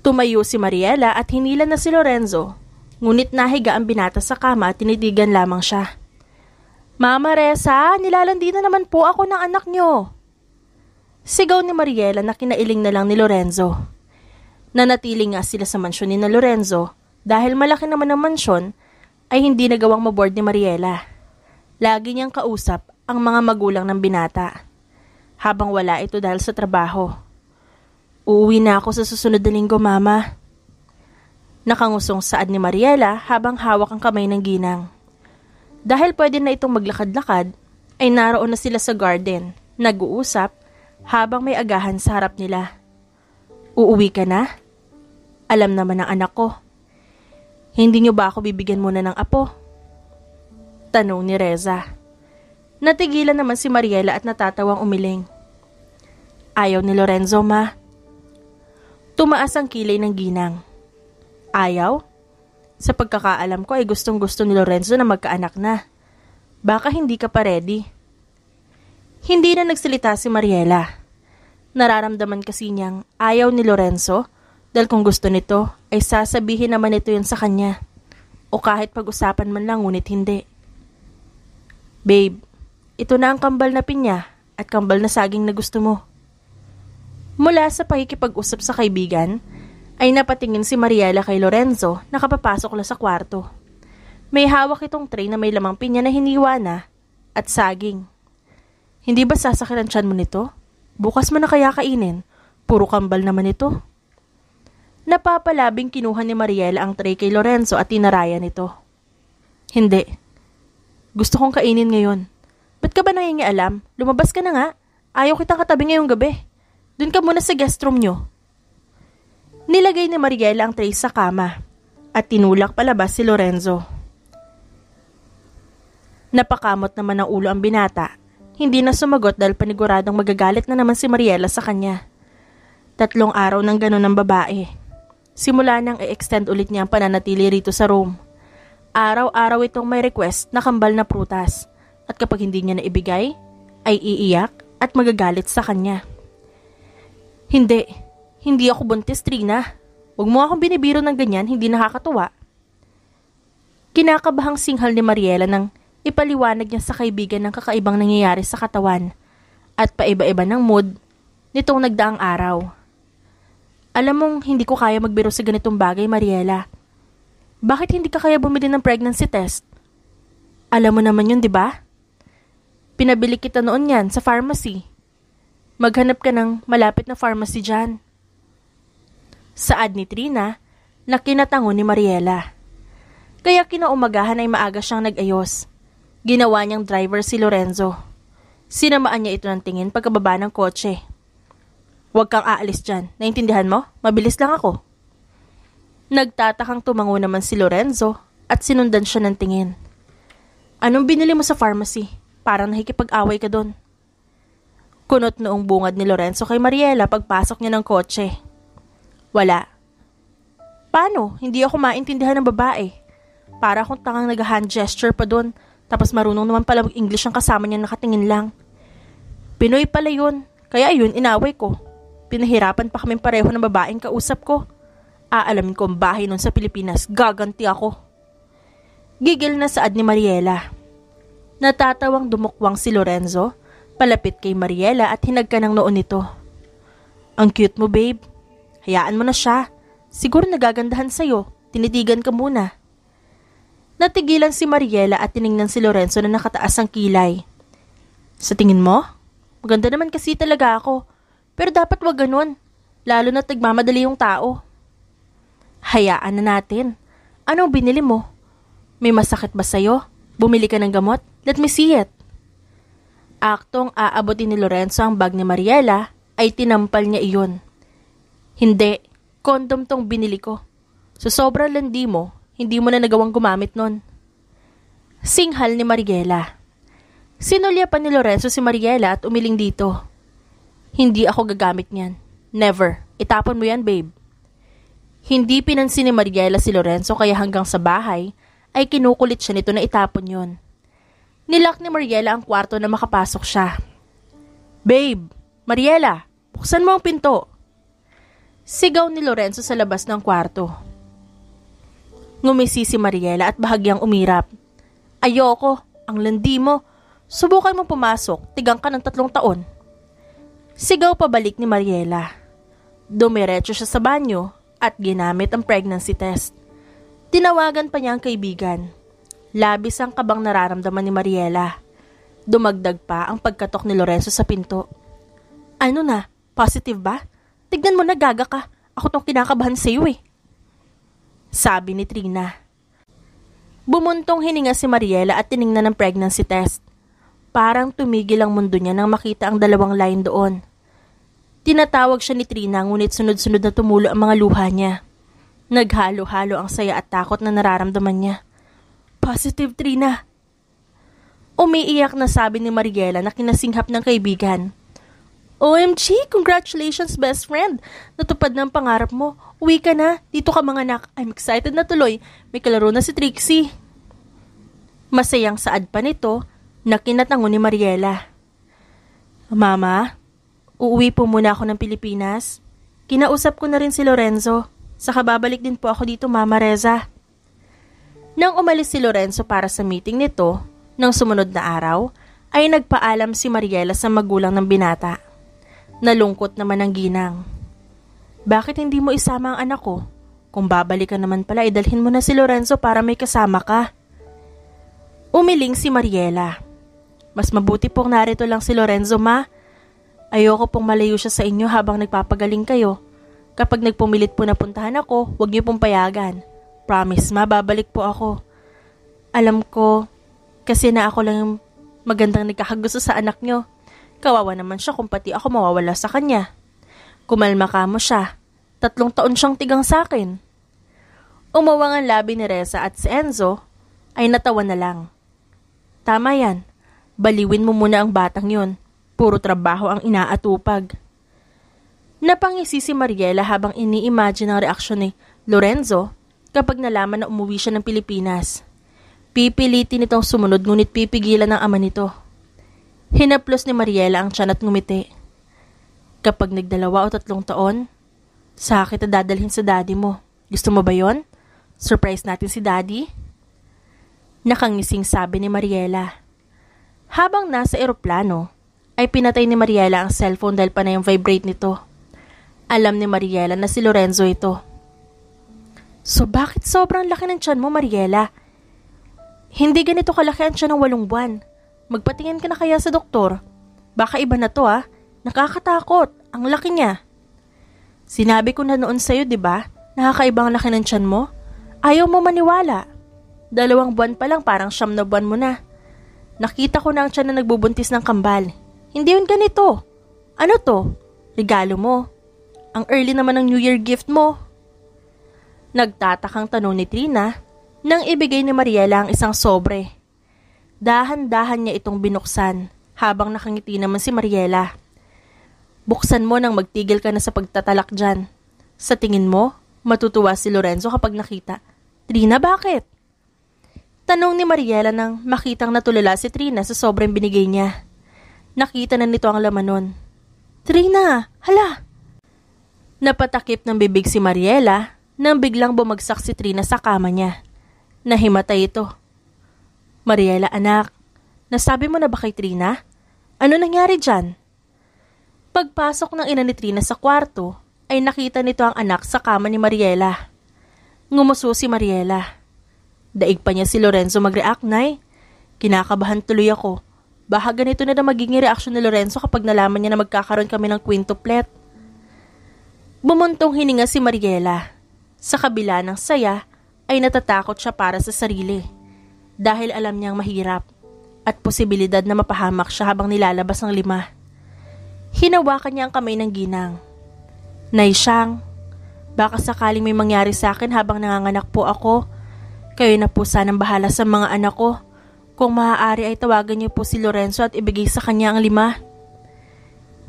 Speaker 1: Tumayo si Mariela at hinila na si Lorenzo. Ngunit nahiga ang binata sa kama at tinitigan lamang siya. Mama Reza, nilalandi na naman po ako ng anak niyo. Sigaw ni Mariela na kinailing na lang ni Lorenzo. Nanatili nga sila sa mansyon ni na Lorenzo dahil malaki naman ang mansyon ay hindi nagawang maboard ni Mariela. Lagi niyang kausap ang mga magulang ng binata habang wala ito dahil sa trabaho. Uuwi na ako sa susunod na linggo, Mama. Nakangusong saad ni Mariela habang hawak ang kamay ng ginang. Dahil pwede na itong maglakad-lakad, ay naroon na sila sa garden, nag-uusap, habang may agahan sa harap nila. Uuwi ka na? Alam naman ang anak ko. Hindi niyo ba ako bibigyan muna ng apo? Tanong ni Reza. Natigilan naman si Mariela at natatawang umiling. Ayaw ni Lorenzo, ma. Tumaas ang kilay ng ginang. Ayaw? Sa pagkakaalam ko ay gustong gusto ni Lorenzo na magkaanak na. Baka hindi ka pa ready. Hindi na nagsalita si Mariela. Nararamdaman kasi niyang ayaw ni Lorenzo dahil kung gusto nito ay sasabihin naman ito yun sa kanya. O kahit pag-usapan man lang ngunit hindi. Babe, ito na ang kambal na pinya at kambal na saging na gusto mo. Mula sa pakikipag-usap sa kaibigan, ay napatingin si Mariela kay Lorenzo na kapapasok lang sa kwarto. May hawak itong tray na may lamang pinya na hiniwa na at saging. Hindi ba sasakit ang tiyan mo nito? Bukas mo na kaya kainin. Puro kambal naman ito. Napapalabing kinuha ni Mariela ang tray kay Lorenzo at tinaraya nito. Hindi. Gusto kong kainin ngayon. Ba't ka ba alam? Lumabas ka na nga. Ayaw kitang katabi ngayong gabi. Doon ka muna sa guest room nyo. Nilagay ni Mariela ang tray sa kama at tinulak palabas si Lorenzo. Napakamot naman ang ulo ang binata. Hindi na sumagot dahil paniguradong magagalit na naman si Mariela sa kanya. Tatlong araw nang ganun ang babae. Simula nang i-extend ulit niya ang pananatili rito sa room. Araw-araw itong may request na kambal na prutas at kapag hindi niya naibigay, ay iiyak at magagalit sa kanya. Hindi. Hindi ako buntis, Trina. Huwag mo akong binibiro ng ganyan, hindi nakakatuwa. Kinakabahang singhal ni Mariela nang ipaliwanag niya sa kaibigan ng kakaibang nangyayari sa katawan at paiba-iba ng mood nitong nagdaang araw. Alam mong hindi ko kaya magbiro sa ganitong bagay, Mariela. Bakit hindi ka kaya bumili ng pregnancy test? Alam mo naman yun, di ba? Pinabili kita noon yan sa pharmacy. Maghanap ka ng malapit na pharmacy dyan. Saad ni Trina na kinatango ni Mariela. Kaya kinaumagahan ay maaga siyang nag-ayos. Ginawa niyang driver si Lorenzo. Sinamaan niya ito ng tingin pagkababa ng kotse. Huwag kang aalis dyan. Naintindihan mo? Mabilis lang ako. Nagtatakang tumango naman si Lorenzo at sinundan siya ng tingin. Anong binili mo sa pharmacy? Parang nakikipag-away ka doon. Kunot noong bungad ni Lorenzo kay Mariela pagpasok niya ng kotse. Wala. Paano? Hindi ako maintindihan ng babae. Para akong tangang nag-hand gesture pa doon. Tapos marunong naman pala mag-English ang kasama niya nakatingin lang. Pinoy pala yun. Kaya yun, inaway ko. Pinahirapan pa kami pareho ng babaeng kausap ko. Aalamin ko ang bahay nun sa Pilipinas. Gaganti ako. Gigil na saad ni Mariela. Natatawang dumukwang si Lorenzo Palapit kay Mariela at hinagka ng noon nito. Ang cute mo, babe. Hayaan mo na siya. Siguro nagagandahan sa'yo. Tinitigan ka muna. Natigilan si Mariela at tiningnan si Lorenzo na nakataas ang kilay. Sa tingin mo? Maganda naman kasi talaga ako. Pero dapat wag ganun. Lalo na tagmamadali yung tao. Hayaan na natin. Anong binili mo? May masakit ba sa'yo? Bumili ka ng gamot? Let me see it aktong aabutin ni Lorenzo ang bag ni Mariela ay tinampal niya iyon. Hindi, kondom tong binili ko. Sa so, sobrang landi mo, hindi mo na nagawang gumamit nun. Singhal ni Mariela. Sinulya pa ni Lorenzo si Mariela at umiling dito. Hindi ako gagamit niyan. Never. Itapon mo yan, babe. Hindi pinansin ni Mariela si Lorenzo kaya hanggang sa bahay ay kinukulit siya nito na itapon yon. Nilock ni Mariela ang kwarto na makapasok siya. Babe, Mariela, buksan mo ang pinto. Sigaw ni Lorenzo sa labas ng kwarto. Ngumisi si Mariela at bahagyang umirap. Ayoko, ang landi mo. Subukan mo pumasok, tigang ka ng tatlong taon. Sigaw pabalik ni Mariela. Dumiretso siya sa banyo at ginamit ang pregnancy test. Tinawagan pa niya ang kaibigan. Labis ang kabang nararamdaman ni Mariela. Dumagdag pa ang pagkatok ni Lorenzo sa pinto. Ano na? Positive ba? Tignan mo na gaga ka. Ako tong kinakabahan sa iyo eh. Sabi ni Trina. Bumuntong hininga si Mariela at tiningnan ng pregnancy test. Parang tumigil ang mundo niya nang makita ang dalawang line doon. Tinatawag siya ni Trina ngunit sunod-sunod na tumulo ang mga luha niya. Naghalo-halo ang saya at takot na nararamdaman niya. Positive 3 na. Umiiyak na sabi ni Mariela na kinasinghap ng kaibigan. OMG! Congratulations, best friend! Natupad na ang pangarap mo. Uwi ka na. Dito ka mga anak. I'm excited na tuloy. May kalaro na si Trixie. Masayang saad pa nito na kinatango ni Mariela. Mama, uuwi po muna ako ng Pilipinas. Kinausap ko na rin si Lorenzo. Saka babalik din po ako dito, Mama Reza. Nang umalis si Lorenzo para sa meeting nito, nang sumunod na araw, ay nagpaalam si Mariela sa magulang ng binata. Nalungkot naman ang ginang. Bakit hindi mo isama ang anak ko? Kung babalik ka naman pala, idalhin mo na si Lorenzo para may kasama ka. Umiling si Mariela. Mas mabuti pong narito lang si Lorenzo, ma. Ayoko pong malayo siya sa inyo habang nagpapagaling kayo. Kapag nagpumilit po na puntahan ako, huwag niyo pong payagan. Promise mababalik po ako. Alam ko, kasi na ako lang yung magandang nagkakagusto sa anak nyo. Kawawa naman siya kung pati ako mawawala sa kanya. Kumalma ka mo siya. Tatlong taon siyang tigang sa akin. Umawang ang labi ni Reza at si Enzo ay natawa na lang. Tama yan. Baliwin mo muna ang batang yon. Puro trabaho ang inaatupag. Napangisi si Mariela habang ini-imagine ang reaksyon ni Lorenzo kapag nalaman na umuwi siya ng Pilipinas. Pipilitin itong sumunod ngunit pipigilan ng ama nito. Hinaplos ni Mariela ang tiyan at ngumiti. Kapag nagdalawa o tatlong taon, sa kita dadalhin sa daddy mo. Gusto mo ba yon? Surprise natin si daddy? Nakangising sabi ni Mariela. Habang nasa eroplano, ay pinatay ni Mariela ang cellphone dahil pa na yung vibrate nito. Alam ni Mariela na si Lorenzo ito. So bakit sobrang laki ng tiyan mo, Mariela? Hindi ganito kalaki ang tiyan ng walong buwan. Magpatingin ka na kaya sa doktor? Baka iba na to ah. Nakakatakot. Ang laki niya. Sinabi ko na noon sa'yo, di ba? Nakakaiba ang laki ng tiyan mo. Ayaw mo maniwala. Dalawang buwan pa lang parang siyam na buwan mo na. Nakita ko na ang tiyan na nagbubuntis ng kambal. Hindi yun ganito. Ano to? Regalo mo. Ang early naman ng New Year gift mo. Nagtatakang tanong ni Trina nang ibigay ni Mariela ang isang sobre. Dahan-dahan niya itong binuksan habang nakangiti naman si Mariela. Buksan mo nang magtigil ka na sa pagtatalak dyan. Sa tingin mo, matutuwa si Lorenzo kapag nakita. Trina, bakit? Tanong ni Mariela nang makitang natulala si Trina sa sobrang binigay niya. Nakita na nito ang laman nun. Trina, hala! Napatakip ng bibig si Mariela nang biglang bumagsak si Trina sa kama niya. Nahimatay ito. Mariela anak, nasabi mo na ba kay Trina? Ano nangyari dyan? Pagpasok ng ina ni Trina sa kwarto, ay nakita nito ang anak sa kama ni Mariela. Ngumuso si Mariela. Daig pa niya si Lorenzo mag-react, Nay. Kinakabahan tuloy ako. Baka ganito na na magiging reaksyon ni Lorenzo kapag nalaman niya na magkakaroon kami ng quintuplet. Bumuntong hininga si Mariela sa kabila ng saya, ay natatakot siya para sa sarili. Dahil alam niyang mahirap at posibilidad na mapahamak siya habang nilalabas ang lima. Hinawakan niya ang kamay ng ginang. Nay Naisyang, baka sakaling may mangyari sa akin habang nanganganak po ako. Kayo na po sanang bahala sa mga anak ko. Kung maaari ay tawagan niyo po si Lorenzo at ibigay sa kanya ang lima.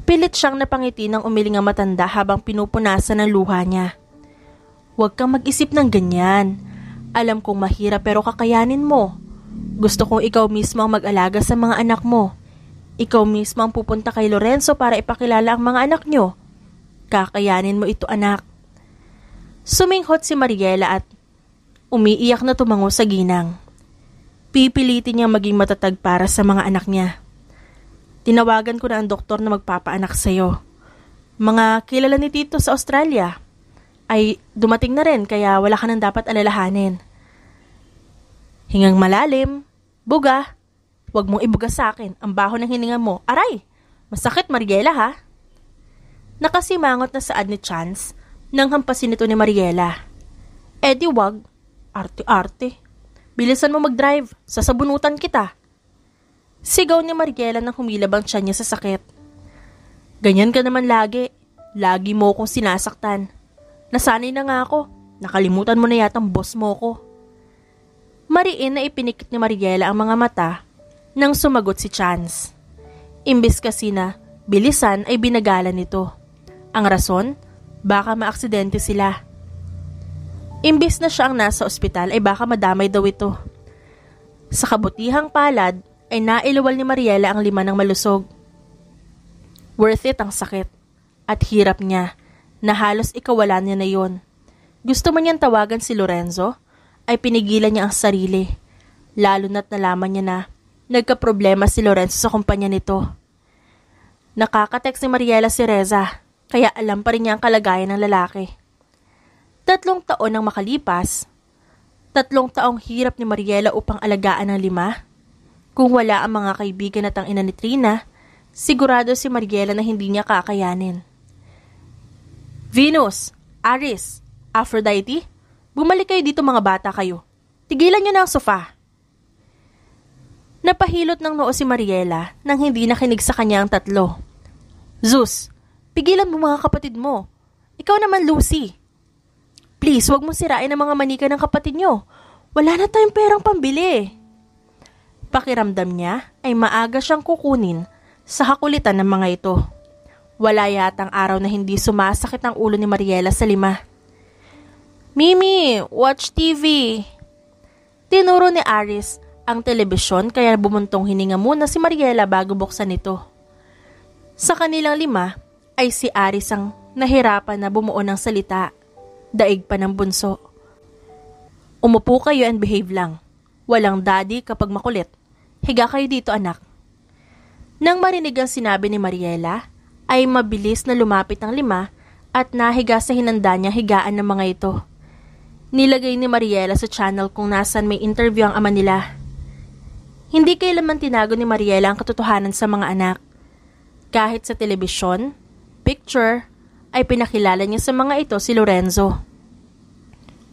Speaker 1: Pilit siyang napangiti ng umiling ang matanda habang pinupunasan ang luha niya. Huwag kang mag-isip ng ganyan. Alam kong mahirap pero kakayanin mo. Gusto kong ikaw mismo ang mag-alaga sa mga anak mo. Ikaw mismo ang pupunta kay Lorenzo para ipakilala ang mga anak nyo. Kakayanin mo ito anak. Suminghot si Mariela at umiiyak na tumango sa ginang. Pipilitin niyang maging matatag para sa mga anak niya. Tinawagan ko na ang doktor na magpapaanak sa iyo. Mga kilala ni Tito sa Australia ay dumating na rin kaya wala ka nang dapat alalahanin. Hingang malalim, buga, huwag mong ibuga sa akin ang baho ng hininga mo. Aray! Masakit, Mariela, ha? Nakasimangot na saad ni Chance nang hampasin ito ni Mariela. Eddie wag, arte-arte. Bilisan mo mag-drive, sasabunutan kita. Sigaw ni Mariela nang humilabang siya niya sa sakit. Ganyan ka naman lagi. Lagi mo kong sinasaktan. Nasanay na nga ako. Nakalimutan mo na yata ang boss mo ko. Mariin na ipinikit ni Mariela ang mga mata nang sumagot si Chance. Imbis kasi na bilisan ay binagalan nito. Ang rason, baka maaksidente sila. Imbis na siya ang nasa ospital ay baka madamay daw ito. Sa kabutihang palad ay nailawal ni Mariela ang lima ng malusog. Worth it ang sakit at hirap niya na halos ikawala niya na yon. Gusto man niyang tawagan si Lorenzo, ay pinigilan niya ang sarili. Lalo na't nalaman niya na nagkaproblema si Lorenzo sa kumpanya nito. Nakakatext ni Mariela si Reza, kaya alam pa rin niya ang kalagayan ng lalaki. Tatlong taon nang makalipas, tatlong taong hirap ni Mariela upang alagaan ang lima. Kung wala ang mga kaibigan at ang ina ni Trina, sigurado si Mariela na hindi niya kakayanin. Venus, Aris, Aphrodite, bumalik kayo dito mga bata kayo. Tigilan niyo na ang sofa. Napahilot ng noo si Mariela nang hindi nakinig sa kanya ang tatlo. Zeus, pigilan mo mga kapatid mo. Ikaw naman Lucy. Please, wag mong sirain ang mga manika ng kapatid nyo. Wala na tayong perang pambili. Pakiramdam niya ay maaga siyang kukunin sa hakulitan ng mga ito. Wala yatang araw na hindi sumasakit ang ulo ni Mariela sa lima. Mimi, watch TV! Tinuro ni Aris ang telebisyon kaya bumuntong hininga muna si Mariela bago buksan ito. Sa kanilang lima ay si Aris ang nahirapan na bumuo ng salita. Daig pa ng bunso. Umupo kayo and behave lang. Walang daddy kapag makulit. Higa kayo dito anak. Nang marinig ang sinabi ni Mariela, ay mabilis na lumapit ang lima at nahiga sa hinanda niya higaan ng mga ito. Nilagay ni Mariela sa channel kung nasan may interview ang ama nila. Hindi kailanman tinago ni Mariela ang katotohanan sa mga anak. Kahit sa telebisyon, picture, ay pinakilala niya sa mga ito si Lorenzo.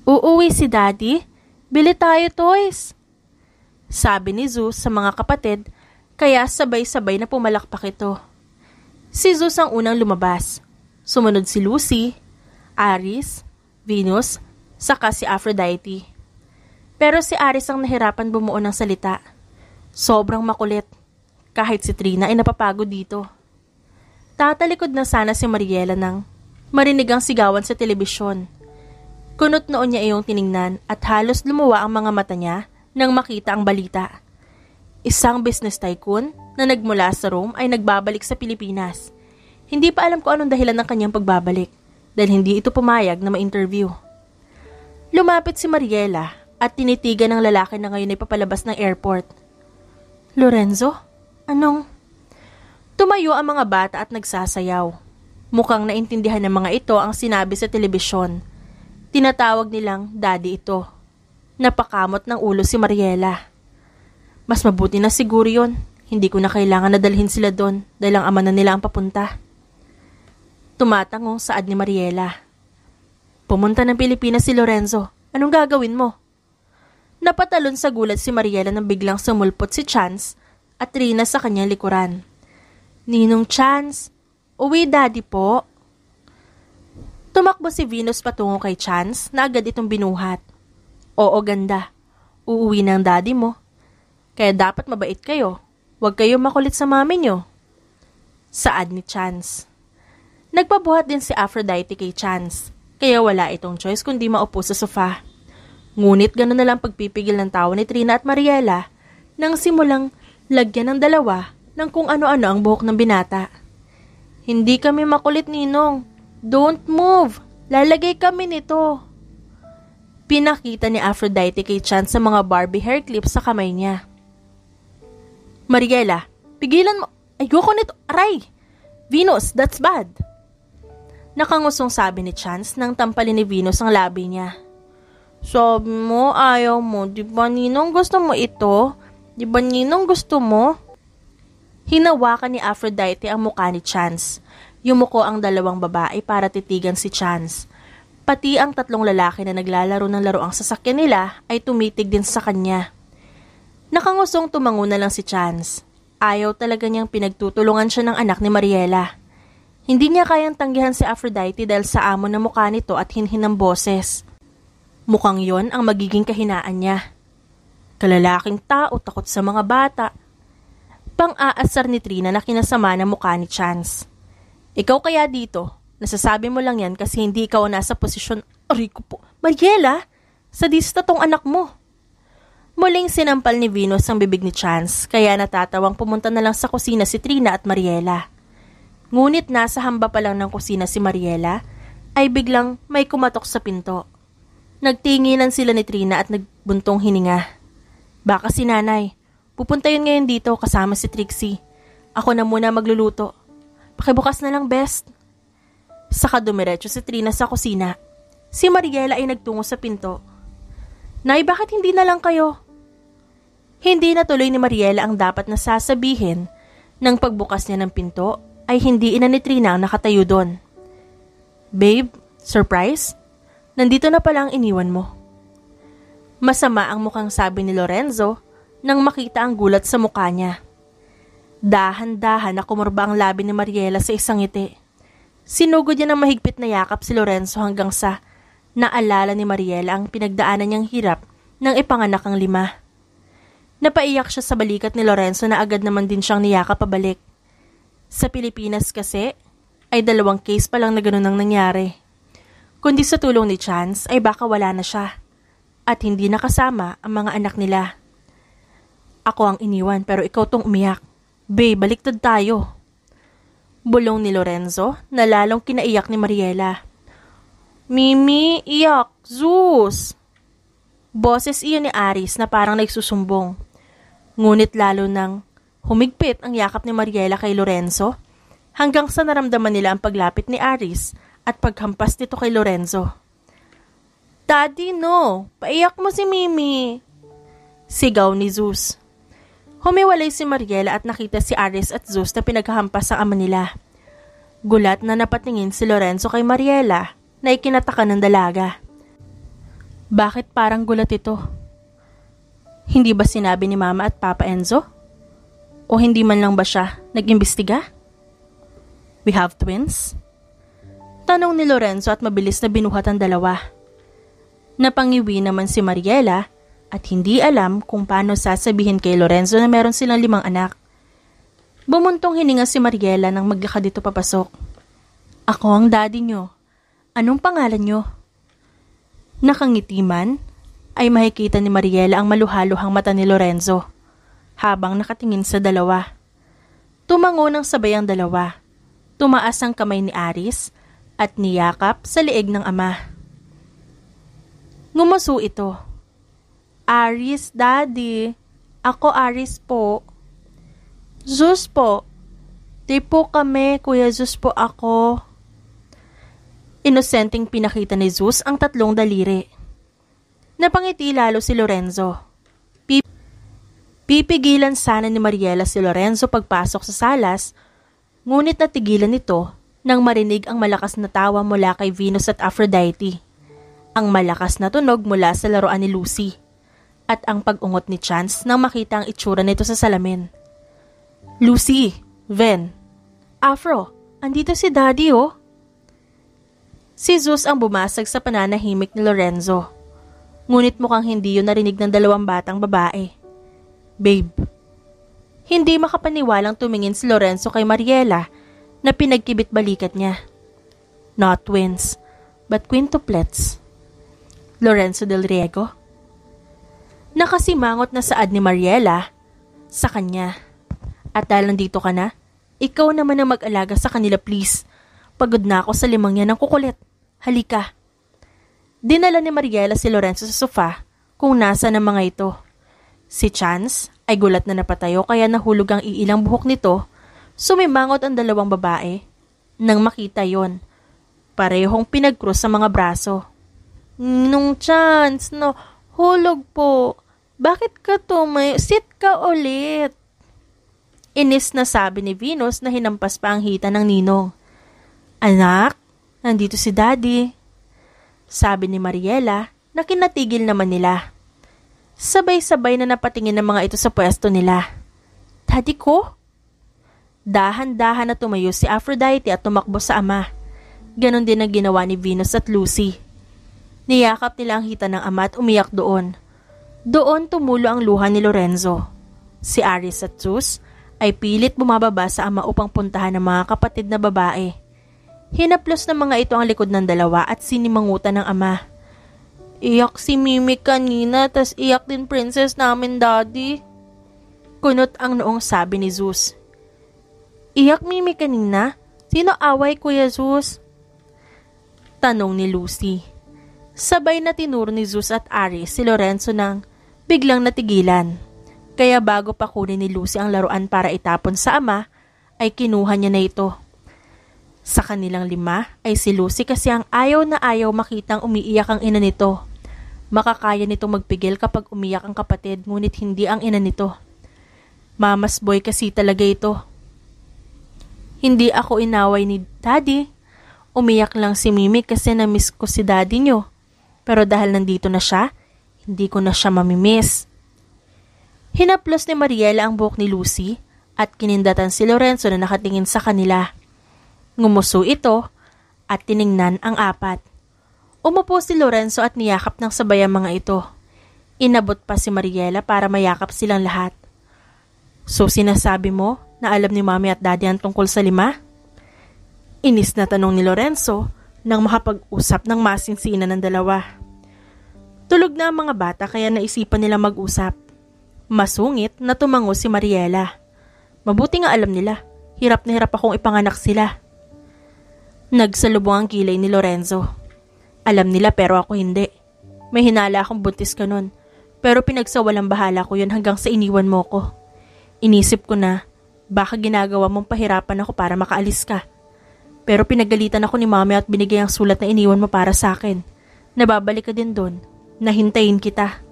Speaker 1: Uuwi si Daddy? Bili tayo toys! Sabi ni Zeus sa mga kapatid, kaya sabay-sabay na pumalakpak ito. Si Zeus ang unang lumabas. Sumunod si Lucy, Aris, Venus, saka si Aphrodite. Pero si Aris ang nahirapan bumuo ng salita. Sobrang makulit. Kahit si Trina ay napapagod dito. Tatalikod na sana si Mariela nang marinig ang sigawan sa telebisyon. Kunot noon niya iyong tiningnan at halos lumawa ang mga mata niya nang makita ang balita. Isang business tycoon na nagmula sa Rome ay nagbabalik sa Pilipinas. Hindi pa alam ko anong dahilan ng kanyang pagbabalik dahil hindi ito pumayag na ma-interview. Lumapit si Mariela at tinitigan ng lalaki na ngayon ay papalabas ng airport. Lorenzo? Anong? Tumayo ang mga bata at nagsasayaw. Mukhang naintindihan ng mga ito ang sinabi sa telebisyon. Tinatawag nilang daddy ito. Napakamot ng ulo si Mariela. Mas mabuti na siguro yun hindi ko na kailangan na dalhin sila doon dahil ang ama na nila ang papunta. Tumatangong saad ni Mariela. Pumunta ng Pilipinas si Lorenzo. Anong gagawin mo? Napatalon sa gulat si Mariela nang biglang sumulpot si Chance at Rina sa kanyang likuran. Ninong Chance, uwi daddy po. Tumakbo si Venus patungo kay Chance na agad itong binuhat. Oo ganda, uuwi ng daddy mo. Kaya dapat mabait kayo Huwag kayong makulit sa mami nyo. Saad ni Chance. Nagpabuhat din si Aphrodite kay Chance, kaya wala itong choice kundi maupo sa sofa. Ngunit ganoon na lang pagpipigil ng tao ni Trina at Mariela nang simulang lagyan ng dalawa ng kung ano-ano ang buhok ng binata. Hindi kami makulit, Ninong. Don't move. Lalagay kami nito. Pinakita ni Aphrodite kay Chance sa mga Barbie hair clips sa kamay niya. Marigela, pigilan mo. Ayoko nito. Aray! Venus, that's bad. Nakangusong sabi ni Chance nang tampalin ni Venus ang labi niya. Sabi mo, ayaw mo. Di ba ninong gusto mo ito? Di ba ninong gusto mo? Hinawakan ni Aphrodite ang mukha ni Chance. Yumuko ang dalawang babae para titigan si Chance. Pati ang tatlong lalaki na naglalaro ng laruang sasakyan nila ay tumitig din sa kanya. Nakangusong tumango na lang si Chance. Ayaw talaga niyang pinagtutulungan siya ng anak ni Mariela. Hindi niya kayang tanggihan si Aphrodite dahil sa amo na mukha nito at hinhin ng boses. Mukhang yon ang magiging kahinaan niya. Kalalaking tao takot sa mga bata. Pang-aasar ni Trina na kinasama ng mukha ni Chance. Ikaw kaya dito, nasasabi mo lang yan kasi hindi ikaw nasa posisyon. Ariko po, Mariela, sadista tong anak mo. Muling sinampal ni Venus ang bibig ni Chance kaya natatawang pumunta na lang sa kusina si Trina at Mariela. Ngunit nasa hamba pa lang ng kusina si Mariela ay biglang may kumatok sa pinto. Nagtinginan sila ni Trina at nagbuntong hininga. Baka si nanay. Pupunta yun ngayon dito kasama si Trixie. Ako na muna magluluto. Pakibukas na lang best. Saka dumiretso si Trina sa kusina. Si Mariela ay nagtungo sa pinto Nay, bakit hindi na lang kayo? Hindi na tuloy ni Mariela ang dapat na sasabihin nang pagbukas niya ng pinto ay hindi ina ni Trina ang nakatayo doon. Babe, surprise? Nandito na pala ang iniwan mo. Masama ang mukhang sabi ni Lorenzo nang makita ang gulat sa mukha niya. Dahan-dahan na kumurba ang labi ni Mariela sa isang ngiti. Sinugod niya ng mahigpit na yakap si Lorenzo hanggang sa Naalala ni Mariela ang pinagdaanan niyang hirap nang ipanganak ang lima. Napaiyak siya sa balikat ni Lorenzo na agad naman din siyang niyaka pabalik. Sa Pilipinas kasi, ay dalawang case pa lang na ganun ang nangyari. Kundi sa tulong ni Chance ay baka wala na siya at hindi nakasama ang mga anak nila. Ako ang iniwan pero ikaw tong umiyak. Bay, baliktad tayo. Bulong ni Lorenzo na lalong kinaiyak ni Mariela. Mimi, iyak, Zeus! Boses iyon ni Aris na parang nagsusumbong. Ngunit lalo nang humigpit ang yakap ni Mariela kay Lorenzo hanggang sa naramdaman nila ang paglapit ni Aris at paghampas nito kay Lorenzo. Daddy, no! Paiyak mo si Mimi! Sigaw ni Zeus. Humiwalay si Mariela at nakita si Aris at Zeus na pinaghahampas ang ama nila. Gulat na napatingin si Lorenzo kay Mariela na ikinataka ng dalaga. Bakit parang gulat ito? Hindi ba sinabi ni Mama at Papa Enzo? O hindi man lang ba siya nag-imbestiga? We have twins? Tanong ni Lorenzo at mabilis na binuhat ang dalawa. Napangiwi naman si Mariela at hindi alam kung paano sasabihin kay Lorenzo na meron silang limang anak. Bumuntong hininga si Mariela nang magkakadito papasok. Ako ang daddy niyo. Anong pangalan nyo? Nakangitiman ay makikita ni Mariela ang maluhaluhang mata ni Lorenzo habang nakatingin sa dalawa. Tumango ng sabay ang dalawa. Tumaas ang kamay ni Aris at niyakap sa leeg ng ama. Ngumuso ito. Aris, Daddy. Ako Aris po. Zeus po. Di po kami, Kuya Zeus po ako. Inosenteng pinakita ni Zeus ang tatlong daliri. Napangiti lalo si Lorenzo. Pip- Pipigilan sana ni Mariela si Lorenzo pagpasok sa salas, ngunit natigilan nito nang marinig ang malakas na tawa mula kay Venus at Aphrodite. Ang malakas na tunog mula sa laruan ni Lucy at ang pag-ungot ni Chance nang makita ang itsura nito sa salamin. Lucy, Ven, Afro, andito si Daddy oh. Si Zeus ang bumasag sa pananahimik ni Lorenzo. Ngunit mukhang hindi yun narinig ng dalawang batang babae. Babe. Hindi makapaniwalang tumingin si Lorenzo kay Mariela na pinagkibit balikat niya. Not twins, but quintuplets. Lorenzo del Riego. Nakasimangot na saad ni Mariela sa kanya. At dahil nandito ka na, ikaw naman ang mag-alaga sa kanila please. Pagod na ako sa limang yan ng kukulit. Halika. Dinala ni Mariela si Lorenzo sa sofa kung nasa ng mga ito. Si Chance ay gulat na napatayo kaya nahulog ang iilang buhok nito. Sumimangot ang dalawang babae nang makita yon. Parehong pinagkrus sa mga braso. Nung Chance, no, hulog po. Bakit ka tumayo? Sit ka ulit. Inis na sabi ni Venus na hinampas pa ang hita ng ninong. Anak, Nandito si Daddy. Sabi ni Mariela na kinatigil naman nila. Sabay-sabay na napatingin ng mga ito sa pwesto nila. Daddy ko? Dahan-dahan na tumayo si Aphrodite at tumakbo sa ama. Ganon din ang ginawa ni Venus at Lucy. Niyakap nila ang hita ng ama at umiyak doon. Doon tumulo ang luha ni Lorenzo. Si Aris at Zeus ay pilit bumababa sa ama upang puntahan ng mga kapatid na babae. Hinaplos ng mga ito ang likod ng dalawa at sinimangutan ng ama. Iyak si Mimi kanina, tas iyak din princess namin, daddy. Kunot ang noong sabi ni Zeus. Iyak Mimi kanina? Sino away, Kuya Zeus? Tanong ni Lucy. Sabay na tinuro ni Zeus at Ari si Lorenzo nang biglang natigilan. Kaya bago pa kunin ni Lucy ang laruan para itapon sa ama, ay kinuha niya na ito. Sa kanilang lima ay si Lucy kasi ang ayaw na ayaw makitang umiiyak ang ina nito. Makakaya nitong magpigil kapag umiyak ang kapatid ngunit hindi ang ina nito. Mamas boy kasi talaga ito. Hindi ako inaway ni daddy. Umiyak lang si Mimi kasi na-miss ko si daddy niyo. Pero dahil nandito na siya, hindi ko na siya mamimiss. Hinaplos ni Mariela ang buhok ni Lucy at kinindatan si Lorenzo na nakatingin sa kanila. Ngumuso ito at tiningnan ang apat. Umupo si Lorenzo at niyakap ng sabay ang mga ito. Inabot pa si Mariela para mayakap silang lahat. So sinasabi mo na alam ni mami at daddy ang tungkol sa lima? Inis na tanong ni Lorenzo nang makapag-usap ng masinsina ng dalawa. Tulog na ang mga bata kaya naisipan nila mag-usap. Masungit na tumango si Mariela. Mabuti nga alam nila, hirap na hirap akong ipanganak sila. Nagsalubong ang kilay ni Lorenzo. Alam nila pero ako hindi. May hinala akong buntis ka nun. Pero pinagsawalang bahala ko yun hanggang sa iniwan mo ko. Inisip ko na, baka ginagawa mong pahirapan ako para makaalis ka. Pero pinagalitan ako ni mami at binigay ang sulat na iniwan mo para sa akin. Nababalik ka din doon. Nahintayin kita.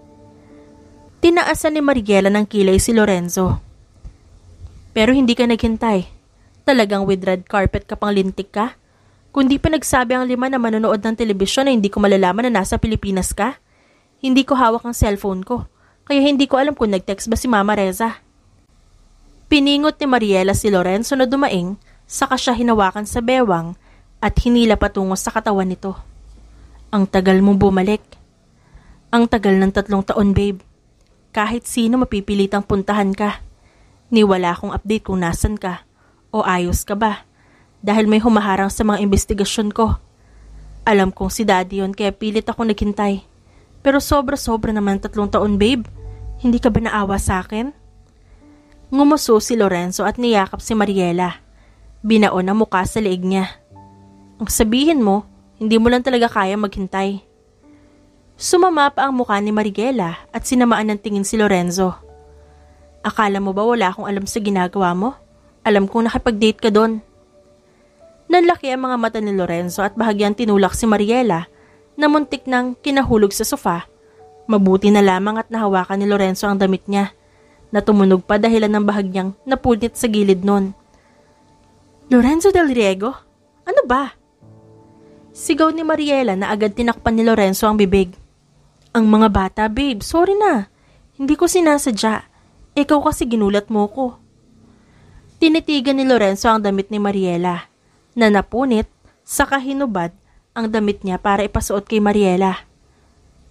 Speaker 1: Tinaasan ni Marigela ng kilay si Lorenzo. Pero hindi ka naghintay. Talagang with red carpet ka pang lintik ka? Kundi pa nagsabi ang lima na manonood ng telebisyon na hindi ko malalaman na nasa Pilipinas ka. Hindi ko hawak ang cellphone ko, kaya hindi ko alam kung nag-text ba si Mama Reza. Piningot ni Mariela si Lorenzo na dumaing, saka siya hinawakan sa bewang at hinila patungo sa katawan nito. Ang tagal mo bumalik. Ang tagal ng tatlong taon, babe. Kahit sino mapipilitang puntahan ka. Niwala akong update kung nasan ka o ayos ka ba dahil may humaharang sa mga investigasyon ko. Alam kong si daddy yun kaya pilit ako naghintay. Pero sobra-sobra naman tatlong taon babe. Hindi ka ba naawa sa akin? Ngumuso si Lorenzo at niyakap si Mariela. Binaon ang mukha sa leeg niya. Ang sabihin mo, hindi mo lang talaga kaya maghintay. Sumama pa ang mukha ni Marigela at sinamaan ng tingin si Lorenzo. Akala mo ba wala akong alam sa ginagawa mo? Alam kong nakipag-date ka doon. Nanlaki ang mga mata ni Lorenzo at bahagyang tinulak si Mariela na muntik nang kinahulog sa sofa. Mabuti na lamang at nahawakan ni Lorenzo ang damit niya na tumunog pa dahilan ng bahagyang napunit sa gilid nun. Lorenzo del Riego? Ano ba? Sigaw ni Mariela na agad tinakpan ni Lorenzo ang bibig. Ang mga bata, babe, sorry na. Hindi ko sinasadya. Ikaw kasi ginulat mo ko. Tinitigan ni Lorenzo ang damit ni Mariela na napunit sa kahinubad ang damit niya para ipasuot kay Mariela.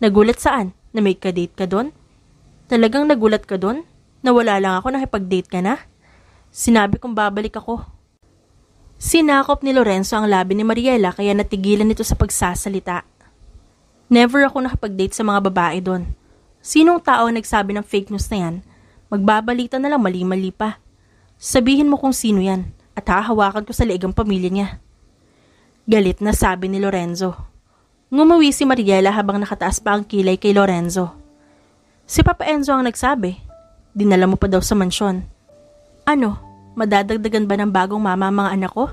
Speaker 1: Nagulat saan? Na may kadate ka doon? Talagang nagulat ka doon? Nawala lang ako na nakipag-date ka na? Sinabi kong babalik ako. Sinakop ni Lorenzo ang labi ni Mariela kaya natigilan nito sa pagsasalita. Never ako nakapag-date sa mga babae doon. Sinong tao ang nagsabi ng fake news na yan? Magbabalita na lang mali-mali pa. Sabihin mo kung sino yan at hahawakan ko sa leeg ang pamilya niya. Galit na sabi ni Lorenzo. Ngumawi si Mariela habang nakataas pa ang kilay kay Lorenzo. Si Papa Enzo ang nagsabi. Dinala mo pa daw sa mansyon. Ano, madadagdagan ba ng bagong mama ang mga anak ko?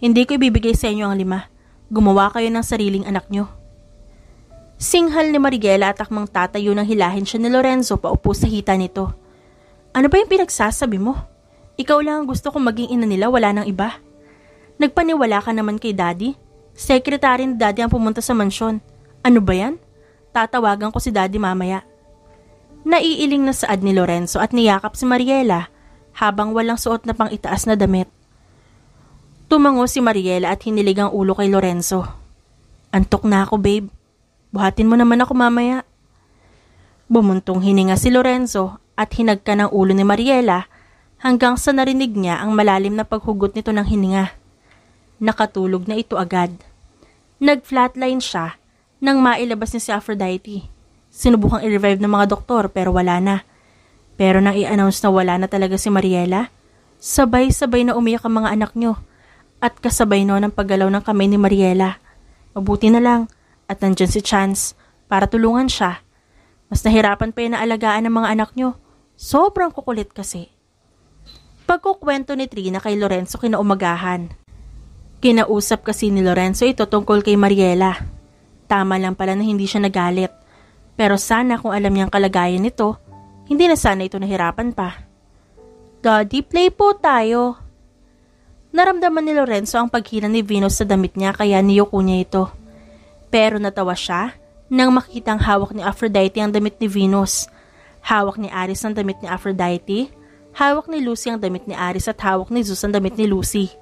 Speaker 1: Hindi ko ibibigay sa inyo ang lima. Gumawa kayo ng sariling anak nyo. Singhal ni Marigela at akmang tatayo nang hilahin siya ni Lorenzo paupo sa hita nito. Ano ba yung pinagsasabi mo? Ikaw lang ang gusto kong maging ina nila, wala nang iba. Nagpaniwala ka naman kay daddy. Sekretary ni daddy ang pumunta sa mansyon. Ano ba yan? Tatawagan ko si daddy mamaya. Naiiling na saad ni Lorenzo at niyakap si Mariela habang walang suot na pang itaas na damit. Tumango si Mariela at hinilig ang ulo kay Lorenzo. Antok na ako, babe. Buhatin mo naman ako mamaya. Bumuntong hininga si Lorenzo at hinagka ng ulo ni Mariela hanggang sa narinig niya ang malalim na paghugot nito ng hininga. Nakatulog na ito agad. Nag-flatline siya nang mailabas niya si Aphrodite. Sinubukang i-revive ng mga doktor pero wala na. Pero nang i-announce na wala na talaga si Mariela, sabay-sabay na umiyak ang mga anak niyo at kasabay noon ang paggalaw ng kamay ni Mariela. Mabuti na lang at nandyan si Chance para tulungan siya. Mas nahirapan pa yung naalagaan ng mga anak niyo. Sobrang kukulit kasi. Pagkukwento ni Trina kay Lorenzo kinaumagahan. Kinausap kasi ni Lorenzo ito tungkol kay Mariela. Tama lang pala na hindi siya nagalit. Pero sana kung alam niyang kalagayan nito, hindi na sana ito nahirapan pa. Daddy, play po tayo. Naramdaman ni Lorenzo ang paghina ni Venus sa damit niya kaya niyuko niya ito. Pero natawa siya nang makitang hawak ni Aphrodite ang damit ni Venus, hawak ni Aris ang damit ni Aphrodite, Hawak ni Lucy ang damit ni Aris at hawak ni Zeus ang damit ni Lucy.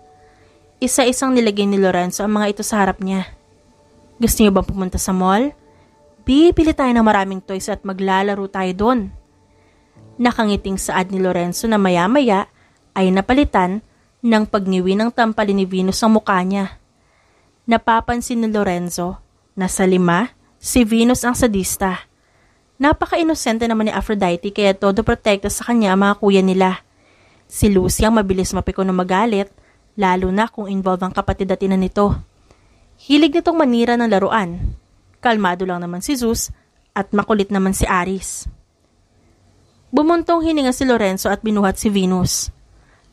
Speaker 1: Isa-isang nilagay ni Lorenzo ang mga ito sa harap niya. Gusto niyo bang pumunta sa mall? Bibili tayo ng maraming toys at maglalaro tayo doon. Nakangiting saad ni Lorenzo na maya-maya ay napalitan ng pagngiwi ng tampalin ni Venus sa mukha niya. Napapansin ni Lorenzo na sa lima, si Venus ang sadista. Napaka-inosente naman ni Aphrodite kaya todo protekta sa kanya ang mga kuya nila. Si Lucy ang mabilis mapiko na magalit, lalo na kung involved ang kapatid at ina nito. Hilig nitong manira ng laruan. Kalmado lang naman si Zeus at makulit naman si Aris. Bumuntong hininga si Lorenzo at binuhat si Venus.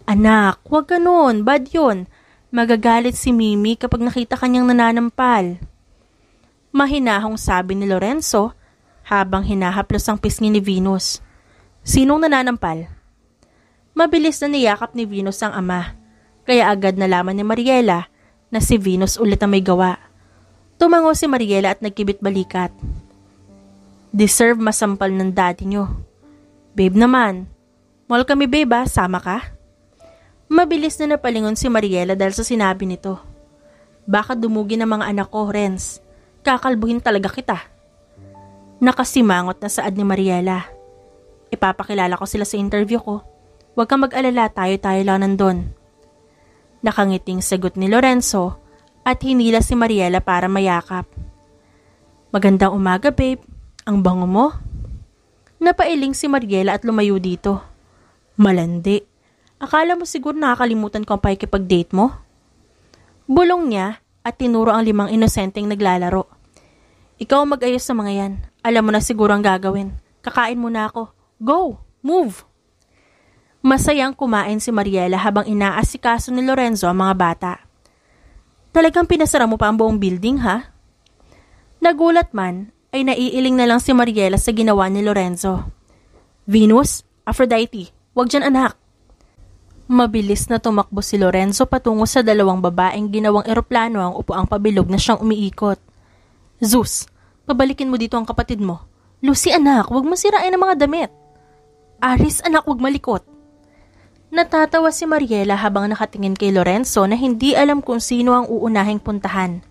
Speaker 1: Anak, huwag ganun, bad yun. Magagalit si Mimi kapag nakita kanyang nananampal. Mahinahong sabi ni Lorenzo habang hinahaplos ang pisngi ni Venus. Sinong nananampal? Mabilis na niyakap ni Venus ang ama, kaya agad nalaman ni Mariela na si Venus ulit ang may gawa. Tumango si Mariela at nagkibit balikat. Deserve masampal ng daddy nyo. Babe naman, mall kami babe ha, ah. sama ka? Mabilis na napalingon si Mariela dahil sa sinabi nito. Baka dumugi ng mga anak ko, Renz. Kakalbuhin talaga kita. Nakasimangot na saad ni Mariela. Ipapakilala ko sila sa interview ko. Huwag kang mag-alala, tayo-tayo lang nandun. Nakangiting sagot ni Lorenzo at hinila si Mariela para mayakap. Magandang umaga, babe. Ang bango mo. Napailing si Mariela at lumayo dito. Malandi. Akala mo siguro nakakalimutan ko ang pakikipag-date mo? Bulong niya at tinuro ang limang inosenteng naglalaro. Ikaw mag-ayos sa mga yan. Alam mo na siguro ang gagawin. Kakain muna ako. Go! Move! Masayang kumain si Mariela habang inaasikaso ni Lorenzo ang mga bata. Talagang pinasara mo pa ang buong building ha? Nagulat man ay naiiling na lang si Mariela sa ginawa ni Lorenzo. Venus, Aphrodite, wag dyan anak. Mabilis na tumakbo si Lorenzo patungo sa dalawang babaeng ginawang eroplano ang upo ang pabilog na siyang umiikot. Zeus, Pabalikin mo dito ang kapatid mo. Lucy anak, huwag mo sirain ang mga damit. Aris anak, huwag malikot. Natatawa si Mariela habang nakatingin kay Lorenzo na hindi alam kung sino ang uunahing puntahan.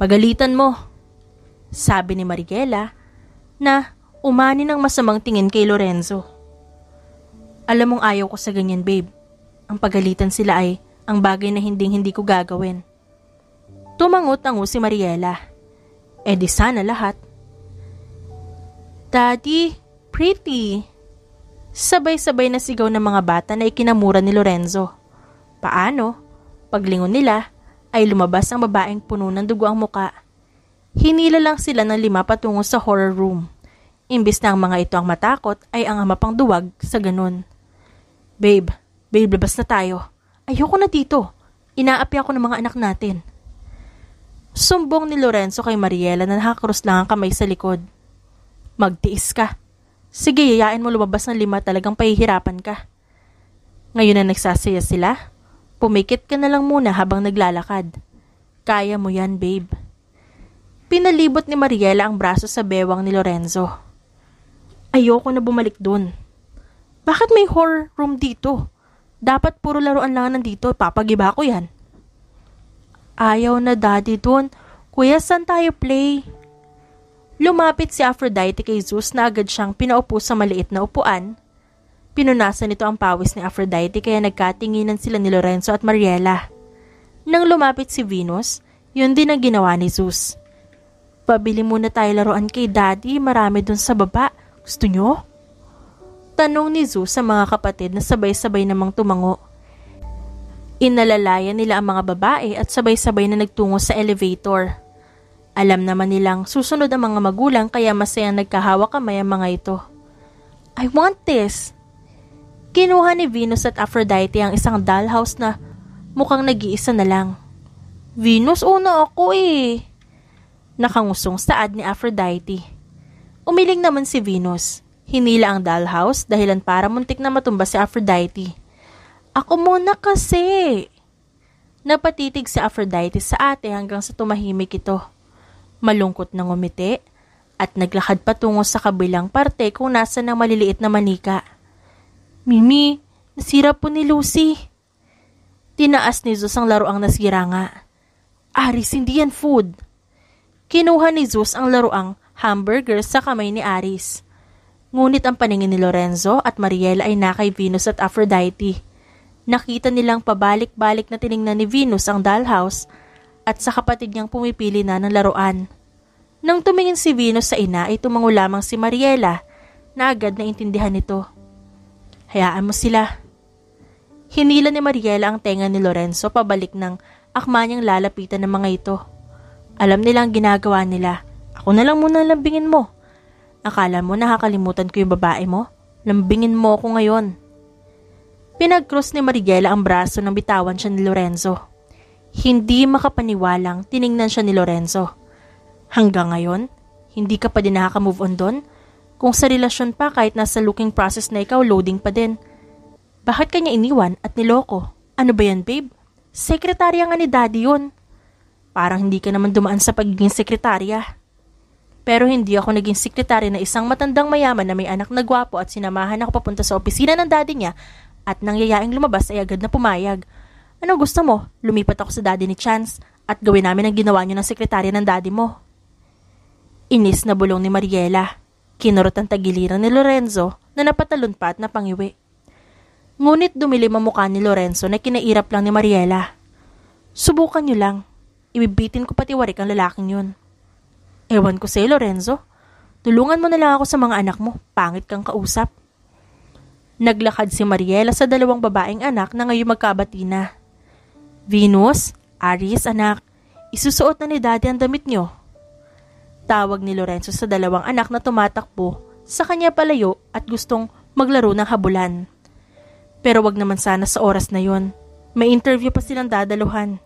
Speaker 1: Pagalitan mo, sabi ni Mariela na umani ng masamang tingin kay Lorenzo. Alam mong ayaw ko sa ganyan babe. Ang pagalitan sila ay ang bagay na hinding hindi ko gagawin. Tumangot ang si Mariela. E di sana lahat. Daddy, pretty! Sabay-sabay na sigaw ng mga bata na ikinamura ni Lorenzo. Paano? Paglingon nila, ay lumabas ang babaeng puno ng dugo ang muka. Hinila lang sila ng lima patungo sa horror room. Imbis na ang mga ito ang matakot, ay ang ama pang duwag sa ganun. Babe, babe, labas na tayo. Ayoko na dito. Inaapi ako ng mga anak natin. Sumbong ni Lorenzo kay Mariela na nakakrus lang ang kamay sa likod. Magtiis ka. Sige, yayain mo lumabas ng lima talagang pahihirapan ka. Ngayon na nagsasaya sila, pumikit ka na lang muna habang naglalakad. Kaya mo yan, babe. Pinalibot ni Mariela ang braso sa bewang ni Lorenzo. Ayoko na bumalik dun. Bakit may horror room dito? Dapat puro laruan lang nandito, papagiba ko yan. Ayaw na daddy dun. Kuya, saan tayo play? Lumapit si Aphrodite kay Zeus na agad siyang pinaupo sa maliit na upuan. Pinunasan nito ang pawis ni Aphrodite kaya nagkatinginan sila ni Lorenzo at Mariela. Nang lumapit si Venus, yun din ang ginawa ni Zeus. Pabili muna tayo laruan kay daddy, marami dun sa baba. Gusto nyo? Tanong ni Zeus sa mga kapatid na sabay-sabay namang tumango. Inalalayan nila ang mga babae at sabay-sabay na nagtungo sa elevator. Alam naman nilang susunod ang mga magulang kaya masayang nagkahawak kamay ang mga ito. I want this! Kinuha ni Venus at Aphrodite ang isang dollhouse na mukhang nag-iisa na lang. Venus, una ako eh! Nakangusong saad ni Aphrodite. Umiling naman si Venus. Hinila ang dollhouse dahilan para muntik na matumba si Aphrodite. Ako muna kasi. Napatitig si Aphrodite sa ate hanggang sa tumahimik ito. Malungkot na ngumiti at naglakad patungo sa kabilang parte kung nasa ng maliliit na manika. Mimi, nasira po ni Lucy. Tinaas ni Zeus ang laruang nasira nga. Aris, hindi yan food. Kinuha ni Zeus ang laruang hamburger sa kamay ni Aris. Ngunit ang paningin ni Lorenzo at Mariela ay nakay Venus at Aphrodite. Nakita nilang pabalik-balik na tiningnan ni Venus ang dollhouse at sa kapatid niyang pumipili na ng laruan. Nang tumingin si Venus sa ina ay tumango lamang si Mariela na agad na intindihan nito. Hayaan mo sila. Hinila ni Mariela ang tenga ni Lorenzo pabalik ng akma niyang lalapitan ng mga ito. Alam nila ang ginagawa nila. Ako na lang muna lambingin mo. Akala mo nakakalimutan ko yung babae mo? Lambingin mo ako ngayon. Pinagkrus ni Marigela ang braso ng bitawan siya ni Lorenzo. Hindi makapaniwalang tiningnan siya ni Lorenzo. Hanggang ngayon, hindi ka pa din nakaka-move on doon? Kung sa relasyon pa kahit nasa looking process na ikaw, loading pa din. Bakit kanya iniwan at niloko? Ano ba yan, babe? Sekretarya nga ni daddy yun. Parang hindi ka naman dumaan sa pagiging sekretarya. Pero hindi ako naging sekretary na isang matandang mayaman na may anak na gwapo at sinamahan ako papunta sa opisina ng daddy niya at nang yayaing lumabas ay agad na pumayag. Ano gusto mo? Lumipat ako sa daddy ni Chance at gawin namin ang ginawa niyo ng sekretarya ng daddy mo. Inis na bulong ni Mariela. Kinurot ang tagiliran ni Lorenzo na napatalon pa at napangiwi. Ngunit dumilim ang mukha ni Lorenzo na kinairap lang ni Mariela. Subukan niyo lang. Ibibitin ko pati warik ang lalaking yun. Ewan ko sa'yo, Lorenzo. Tulungan mo na lang ako sa mga anak mo. Pangit kang kausap. Naglakad si Mariela sa dalawang babaeng anak na ngayon magkabati na. Venus, Aris anak, isusuot na ni daddy ang damit nyo. Tawag ni Lorenzo sa dalawang anak na tumatakbo sa kanya palayo at gustong maglaro ng habulan. Pero wag naman sana sa oras na yon. May interview pa silang dadaluhan.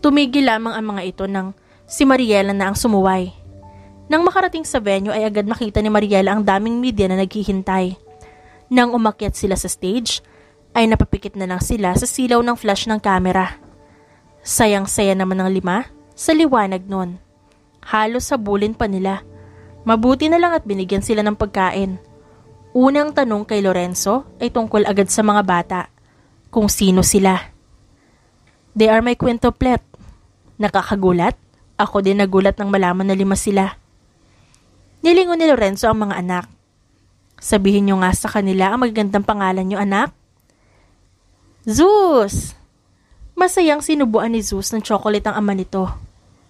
Speaker 1: Tumigil lamang ang mga ito nang si Mariela na ang sumuway. Nang makarating sa venue ay agad makita ni Mariela ang daming media na naghihintay. Nang umakyat sila sa stage, ay napapikit na lang sila sa silaw ng flash ng kamera. Sayang-saya naman ng lima sa liwanag nun. Halos sabulin pa nila. Mabuti na lang at binigyan sila ng pagkain. Unang tanong kay Lorenzo ay tungkol agad sa mga bata, kung sino sila. They are my quintuplet. Nakakagulat? Ako din nagulat nang malaman na lima sila. Nilingon ni Lorenzo ang mga anak. Sabihin nyo nga sa kanila ang magagandang pangalan nyo, anak. Zeus! Masayang sinubuan ni Zeus ng chocolate ang ama nito.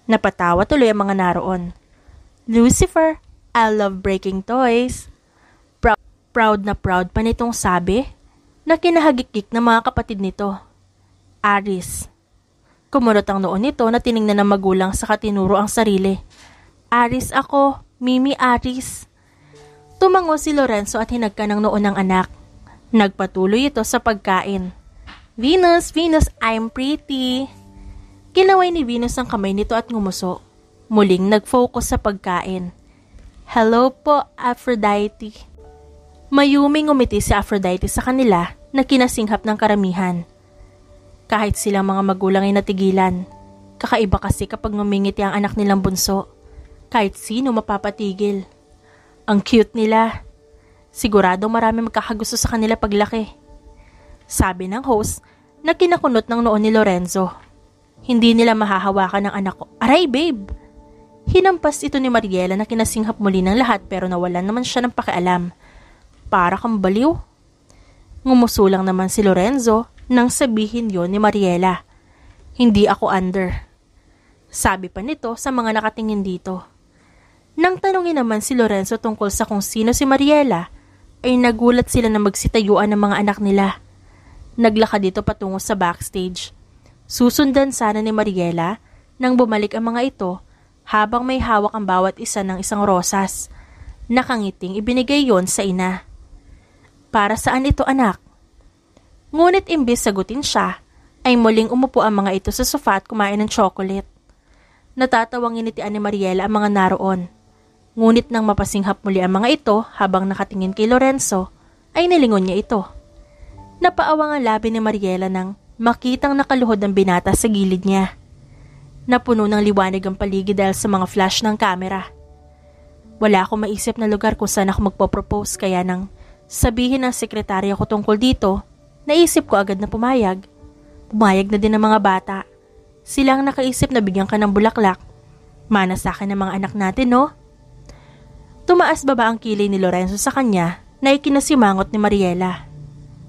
Speaker 1: Napatawa tuloy ang mga naroon. Lucifer, I love breaking toys. Prou- proud na proud pa nitong sabi na kinahagikik ng mga kapatid nito. Aris. Kumulot ang noon nito na tiningnan ng magulang sa katinuro ang sarili. Aris ako, Mimi Aris. Tumango si Lorenzo at hinagka ng noo ng anak. Nagpatuloy ito sa pagkain. Venus, Venus, I'm pretty. Kinaway ni Venus ang kamay nito at ngumuso. Muling nag-focus sa pagkain. Hello po, Aphrodite. Mayuming umiti si Aphrodite sa kanila na kinasinghap ng karamihan. Kahit silang mga magulang ay natigilan, kakaiba kasi kapag ngumingiti ang anak nilang bunso. Kahit sino mapapatigil. Ang cute nila. Siguradong marami magkakagusto sa kanila paglaki. Sabi ng host na kinakunot ng noon ni Lorenzo. Hindi nila mahahawakan ng anak ko. Aray babe! Hinampas ito ni Mariela na kinasinghap muli ng lahat pero nawalan naman siya ng pakialam. Para kang baliw. Ngumusulang naman si Lorenzo nang sabihin yon ni Mariela. Hindi ako under. Sabi pa nito sa mga nakatingin dito. Nang tanungin naman si Lorenzo tungkol sa kung sino si Mariela, ay nagulat sila na magsitayuan ng mga anak nila. Naglakad dito patungo sa backstage. Susundan sana ni Mariela nang bumalik ang mga ito habang may hawak ang bawat isa ng isang rosas. Nakangiting ibinigay yon sa ina. Para saan ito anak? Ngunit imbis sagutin siya, ay muling umupo ang mga ito sa sofa at kumain ng chocolate. Natatawang initian ni Mariela ang mga naroon Ngunit nang mapasinghap muli ang mga ito habang nakatingin kay Lorenzo, ay nilingon niya ito. Napaawa ang labi ni Mariela nang makitang nakaluhod ang binata sa gilid niya. Napuno ng liwanag ang paligid dahil sa mga flash ng kamera. Wala akong maisip na lugar kung saan ako magpo-propose kaya nang sabihin ng sekretarya ko tungkol dito, naisip ko agad na pumayag. Pumayag na din ang mga bata. Sila ang nakaisip na bigyan ka ng bulaklak. Mana sa akin ang mga anak natin, no? Tumaas baba ang kilay ni Lorenzo sa kanya na ikinasimangot ni Mariela.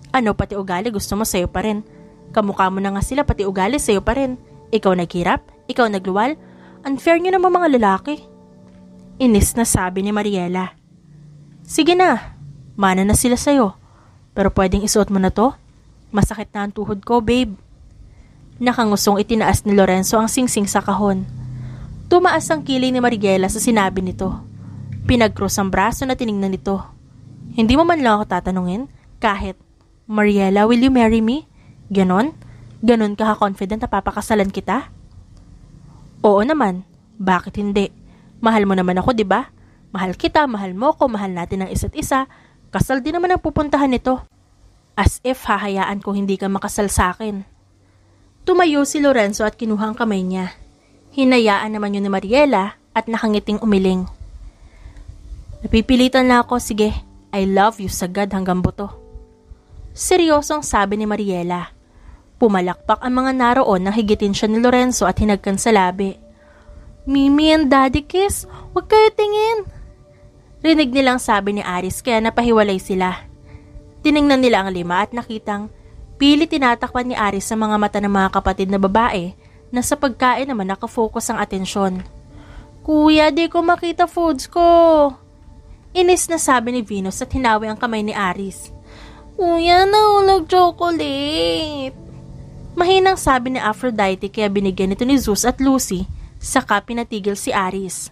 Speaker 1: Ano pati ugali gusto mo sa'yo pa rin. Kamukha mo na nga sila pati ugali sa'yo pa rin. Ikaw naghirap, ikaw nagluwal. Unfair nyo naman mga lalaki. Inis na sabi ni Mariela. Sige na, mana na sila sa'yo. Pero pwedeng isuot mo na to? Masakit na ang tuhod ko, babe. Nakangusong itinaas ni Lorenzo ang singsing sa kahon. Tumaas ang kilay ni Mariela sa sinabi nito. Pinagkros ang braso na tiningnan nito. Hindi mo man lang ako tatanungin, kahit, Mariela, will you marry me? Ganon? Ganon ka ka confident na papakasalan kita? Oo naman, bakit hindi? Mahal mo naman ako, di ba? Mahal kita, mahal mo ko, mahal natin ang isa't isa. Kasal din naman ang pupuntahan nito. As if hahayaan ko hindi ka makasal sa akin. Tumayo si Lorenzo at kinuha ang kamay niya. Hinayaan naman yun ni Mariela at nakangiting umiling. Napipilitan na ako, sige, I love you sagad hanggang buto. Seryosong sabi ni Mariela. Pumalakpak ang mga naroon nang higitin siya ni Lorenzo at hinagkan sa labi. Mimi and Daddy Kiss, huwag kayo tingin! Rinig nilang sabi ni Aris kaya napahiwalay sila. Tiningnan nila ang lima at nakitang pili tinatakpan ni Aris sa mga mata ng mga kapatid na babae na sa pagkain naman nakafocus ang atensyon. Kuya, di ko makita foods ko! Inis na sabi ni Venus at hinawi ang kamay ni Aris. Kuya, naulag chocolate! Mahinang sabi ni Aphrodite kaya binigyan ito ni Zeus at Lucy, saka pinatigil si Aris.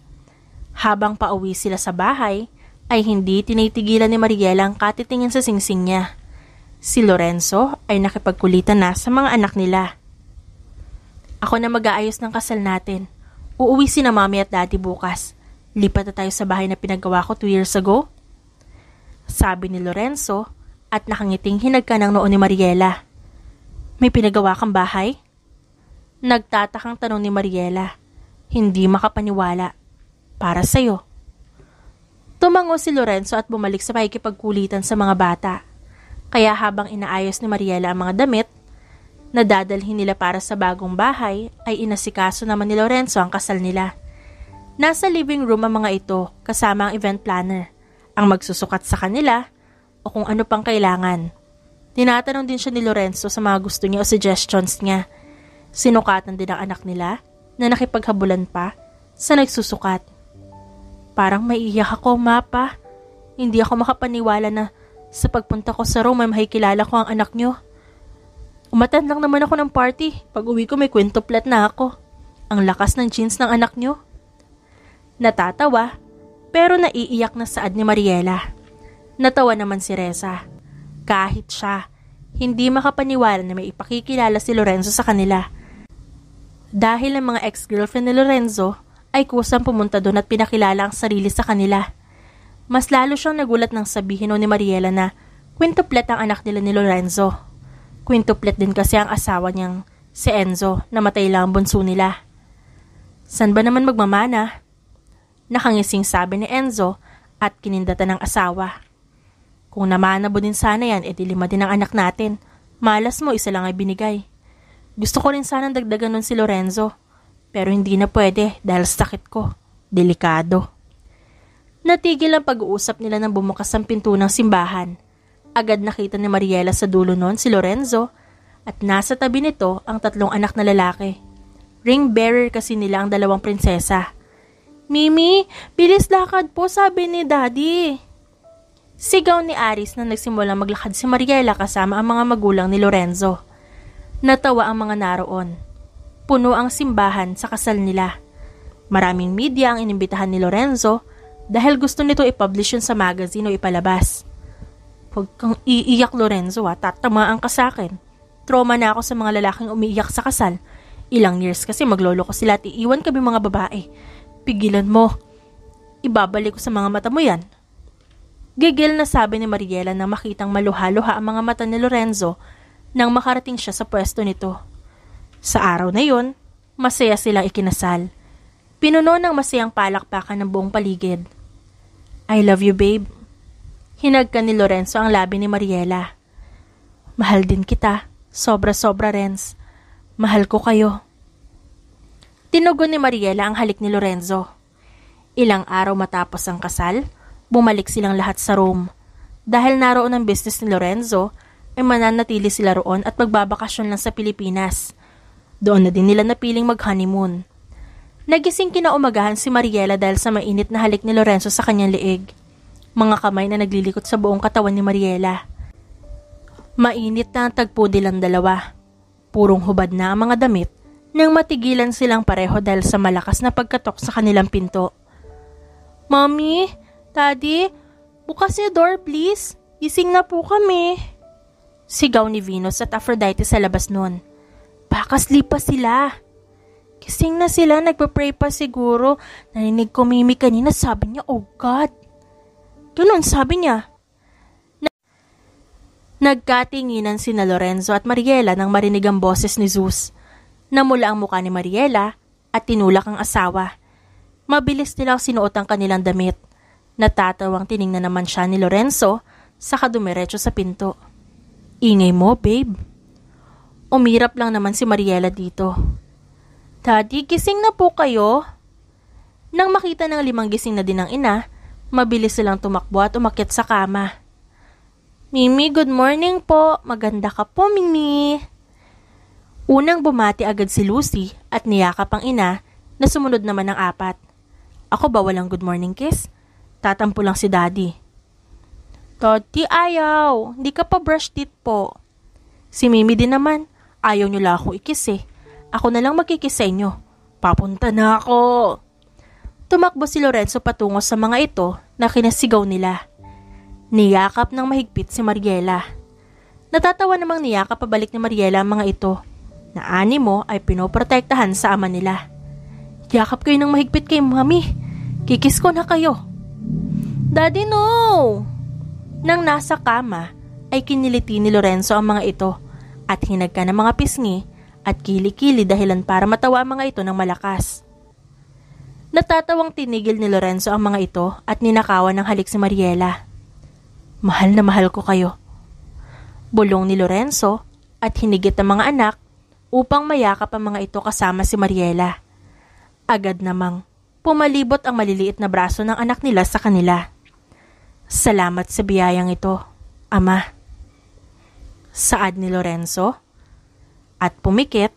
Speaker 1: Habang pauwi sila sa bahay, ay hindi tinitigilan ni Mariela ang katitingin sa singsing niya. Si Lorenzo ay nakipagkulitan na sa mga anak nila. Ako na mag-aayos ng kasal natin. Uuwi si na mami at daddy bukas. Lipat na tayo sa bahay na pinagawa ko 2 years ago. Sabi ni Lorenzo at nakangiting hinagka ng noon ni Mariela. May pinagawa kang bahay? Nagtatakang tanong ni Mariela. Hindi makapaniwala. Para sa'yo. Tumango si Lorenzo at bumalik sa pakikipagkulitan sa mga bata. Kaya habang inaayos ni Mariela ang mga damit, na dadalhin nila para sa bagong bahay ay inasikaso naman ni Lorenzo ang kasal nila. Nasa living room ang mga ito kasama ang event planner, ang magsusukat sa kanila o kung ano pang kailangan. Tinatanong din siya ni Lorenzo sa mga gusto niya o suggestions niya. Sinukatan din ang anak nila na nakipaghabulan pa sa nagsusukat. Parang maiiyak ako, Mapa. Hindi ako makapaniwala na sa pagpunta ko sa Rome ay makikilala ko ang anak niyo. Umatan lang naman ako ng party. Pag uwi ko may kwento plat na ako. Ang lakas ng jeans ng anak niyo. Natatawa, pero naiiyak na saad ni Mariela. Natawa naman si Reza. Kahit siya, hindi makapaniwala na may ipakikilala si Lorenzo sa kanila. Dahil ang mga ex-girlfriend ni Lorenzo ay kusang pumunta doon at pinakilala ang sarili sa kanila. Mas lalo siyang nagulat nang sabihin ni Mariela na quintuplet ang anak nila ni Lorenzo. Quintuplet din kasi ang asawa niyang si Enzo na matay lang ang bunso nila. San ba naman magmamana? Nakangising sabi ni Enzo at kinindatan ng asawa. Kung namanabo din sana yan, edi lima din ang anak natin. Malas mo, isa lang ay binigay. Gusto ko rin sanang dagdagan nun si Lorenzo. Pero hindi na pwede dahil sakit ko. Delikado. Natigil ang pag-uusap nila nang bumukas ang pinto ng simbahan. Agad nakita ni Mariela sa dulo noon si Lorenzo at nasa tabi nito ang tatlong anak na lalaki. Ring bearer kasi nila ang dalawang prinsesa Mimi, bilis lakad po sabi ni Daddy. Sigaw ni Aris na nagsimulang maglakad si Mariela kasama ang mga magulang ni Lorenzo. Natawa ang mga naroon. Puno ang simbahan sa kasal nila. Maraming media ang inimbitahan ni Lorenzo dahil gusto nito ipublish yun sa magazine o ipalabas. Huwag kang iiyak Lorenzo ha, tatamaan ka sa akin. Trauma na ako sa mga lalaking umiiyak sa kasal. Ilang years kasi maglolo ko sila at iiwan kami mga babae. Pigilan mo. Ibabalik ko sa mga mata mo yan. Gigil na sabi ni Mariela na makitang maluhaluha ang mga mata ni Lorenzo nang makarating siya sa pwesto nito. Sa araw na yun, masaya silang ikinasal. Pinuno ng masayang palakpakan ng buong paligid. I love you, babe. Hinagkan ni Lorenzo ang labi ni Mariela. Mahal din kita. Sobra-sobra, Renz. Mahal ko kayo. Tinugon ni Mariela ang halik ni Lorenzo. Ilang araw matapos ang kasal, bumalik silang lahat sa Rome. Dahil naroon ang business ni Lorenzo, ay mananatili sila roon at magbabakasyon lang sa Pilipinas. Doon na din nila napiling mag-honeymoon. Nagising kinaumagahan si Mariela dahil sa mainit na halik ni Lorenzo sa kanyang liig. Mga kamay na naglilikot sa buong katawan ni Mariela. Mainit na ang tagpo nilang dalawa. Purong hubad na ang mga damit nang matigilan silang pareho dahil sa malakas na pagkatok sa kanilang pinto. Mommy, Daddy, bukas niyo door please. Gising na po kami. Sigaw ni Venus at Aphrodite sa labas noon. Pakasli pa sila. Kising na sila, nagpa-pray pa siguro. Narinig ko Mimi kanina, sabi niya, oh God. Ganun sabi niya. Na- Nagkatinginan sina Lorenzo at Mariela nang marinig ang boses ni Zeus. Namula ang muka ni Mariela at tinulak ang asawa. Mabilis nila sinuot ang kanilang damit. Natatawang tiningnan naman siya ni Lorenzo sa kadumiretso sa pinto. Ingay mo, babe. Umirap lang naman si Mariela dito. Daddy, gising na po kayo. Nang makita ng limang gising na din ang ina, mabilis silang tumakbo at umakyat sa kama. Mimi, good morning po. Maganda ka po, Mimi. Unang bumati agad si Lucy at niyakap ang ina na sumunod naman ang apat. Ako ba walang good morning kiss? Tatampo lang si daddy. Toti ayaw, di ka pa brush teeth po. Si Mimi din naman, ayaw nyo lang ako ikiss eh. Ako na lang magkikiss sa inyo. Papunta na ako! Tumakbo si Lorenzo patungo sa mga ito na kinasigaw nila. Niyakap ng mahigpit si Mariela. Natatawa namang niyakap pabalik ni Mariela ang mga ito na animo ay pinoprotektahan sa ama nila. Yakap kayo ng mahigpit kay mami. Kikis ko na kayo. Daddy no! Nang nasa kama ay kiniliti ni Lorenzo ang mga ito at hinagka ng mga pisngi at kilikili dahilan para matawa ang mga ito ng malakas. Natatawang tinigil ni Lorenzo ang mga ito at ninakawan ng halik si Mariela. Mahal na mahal ko kayo. Bulong ni Lorenzo at hinigit ang mga anak upang mayakap ang mga ito kasama si Mariela. Agad namang pumalibot ang maliliit na braso ng anak nila sa kanila. Salamat sa biyayang ito, Ama. Saad ni Lorenzo at pumikit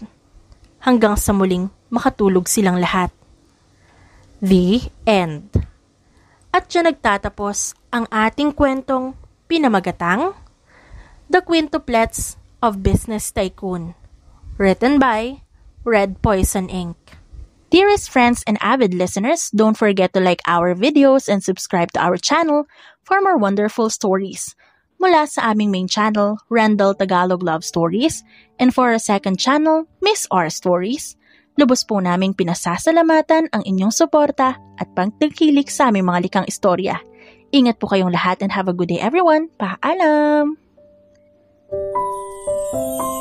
Speaker 1: hanggang sa muling makatulog silang lahat. The End At siya nagtatapos ang ating kwentong pinamagatang The Quintuplets of Business Tycoon Written by Red Poison Inc. Dearest friends and avid listeners, don't forget to like our videos and subscribe to our channel for more wonderful stories. Mula sa aming main channel, Randall Tagalog Love Stories, and for our second channel, Miss R Stories. Lubos po naming pinasasalamatan ang inyong suporta at pagtangkilik sa aming mga likang istorya. Ingat po kayong lahat and have a good day everyone. Paalam! Thank you.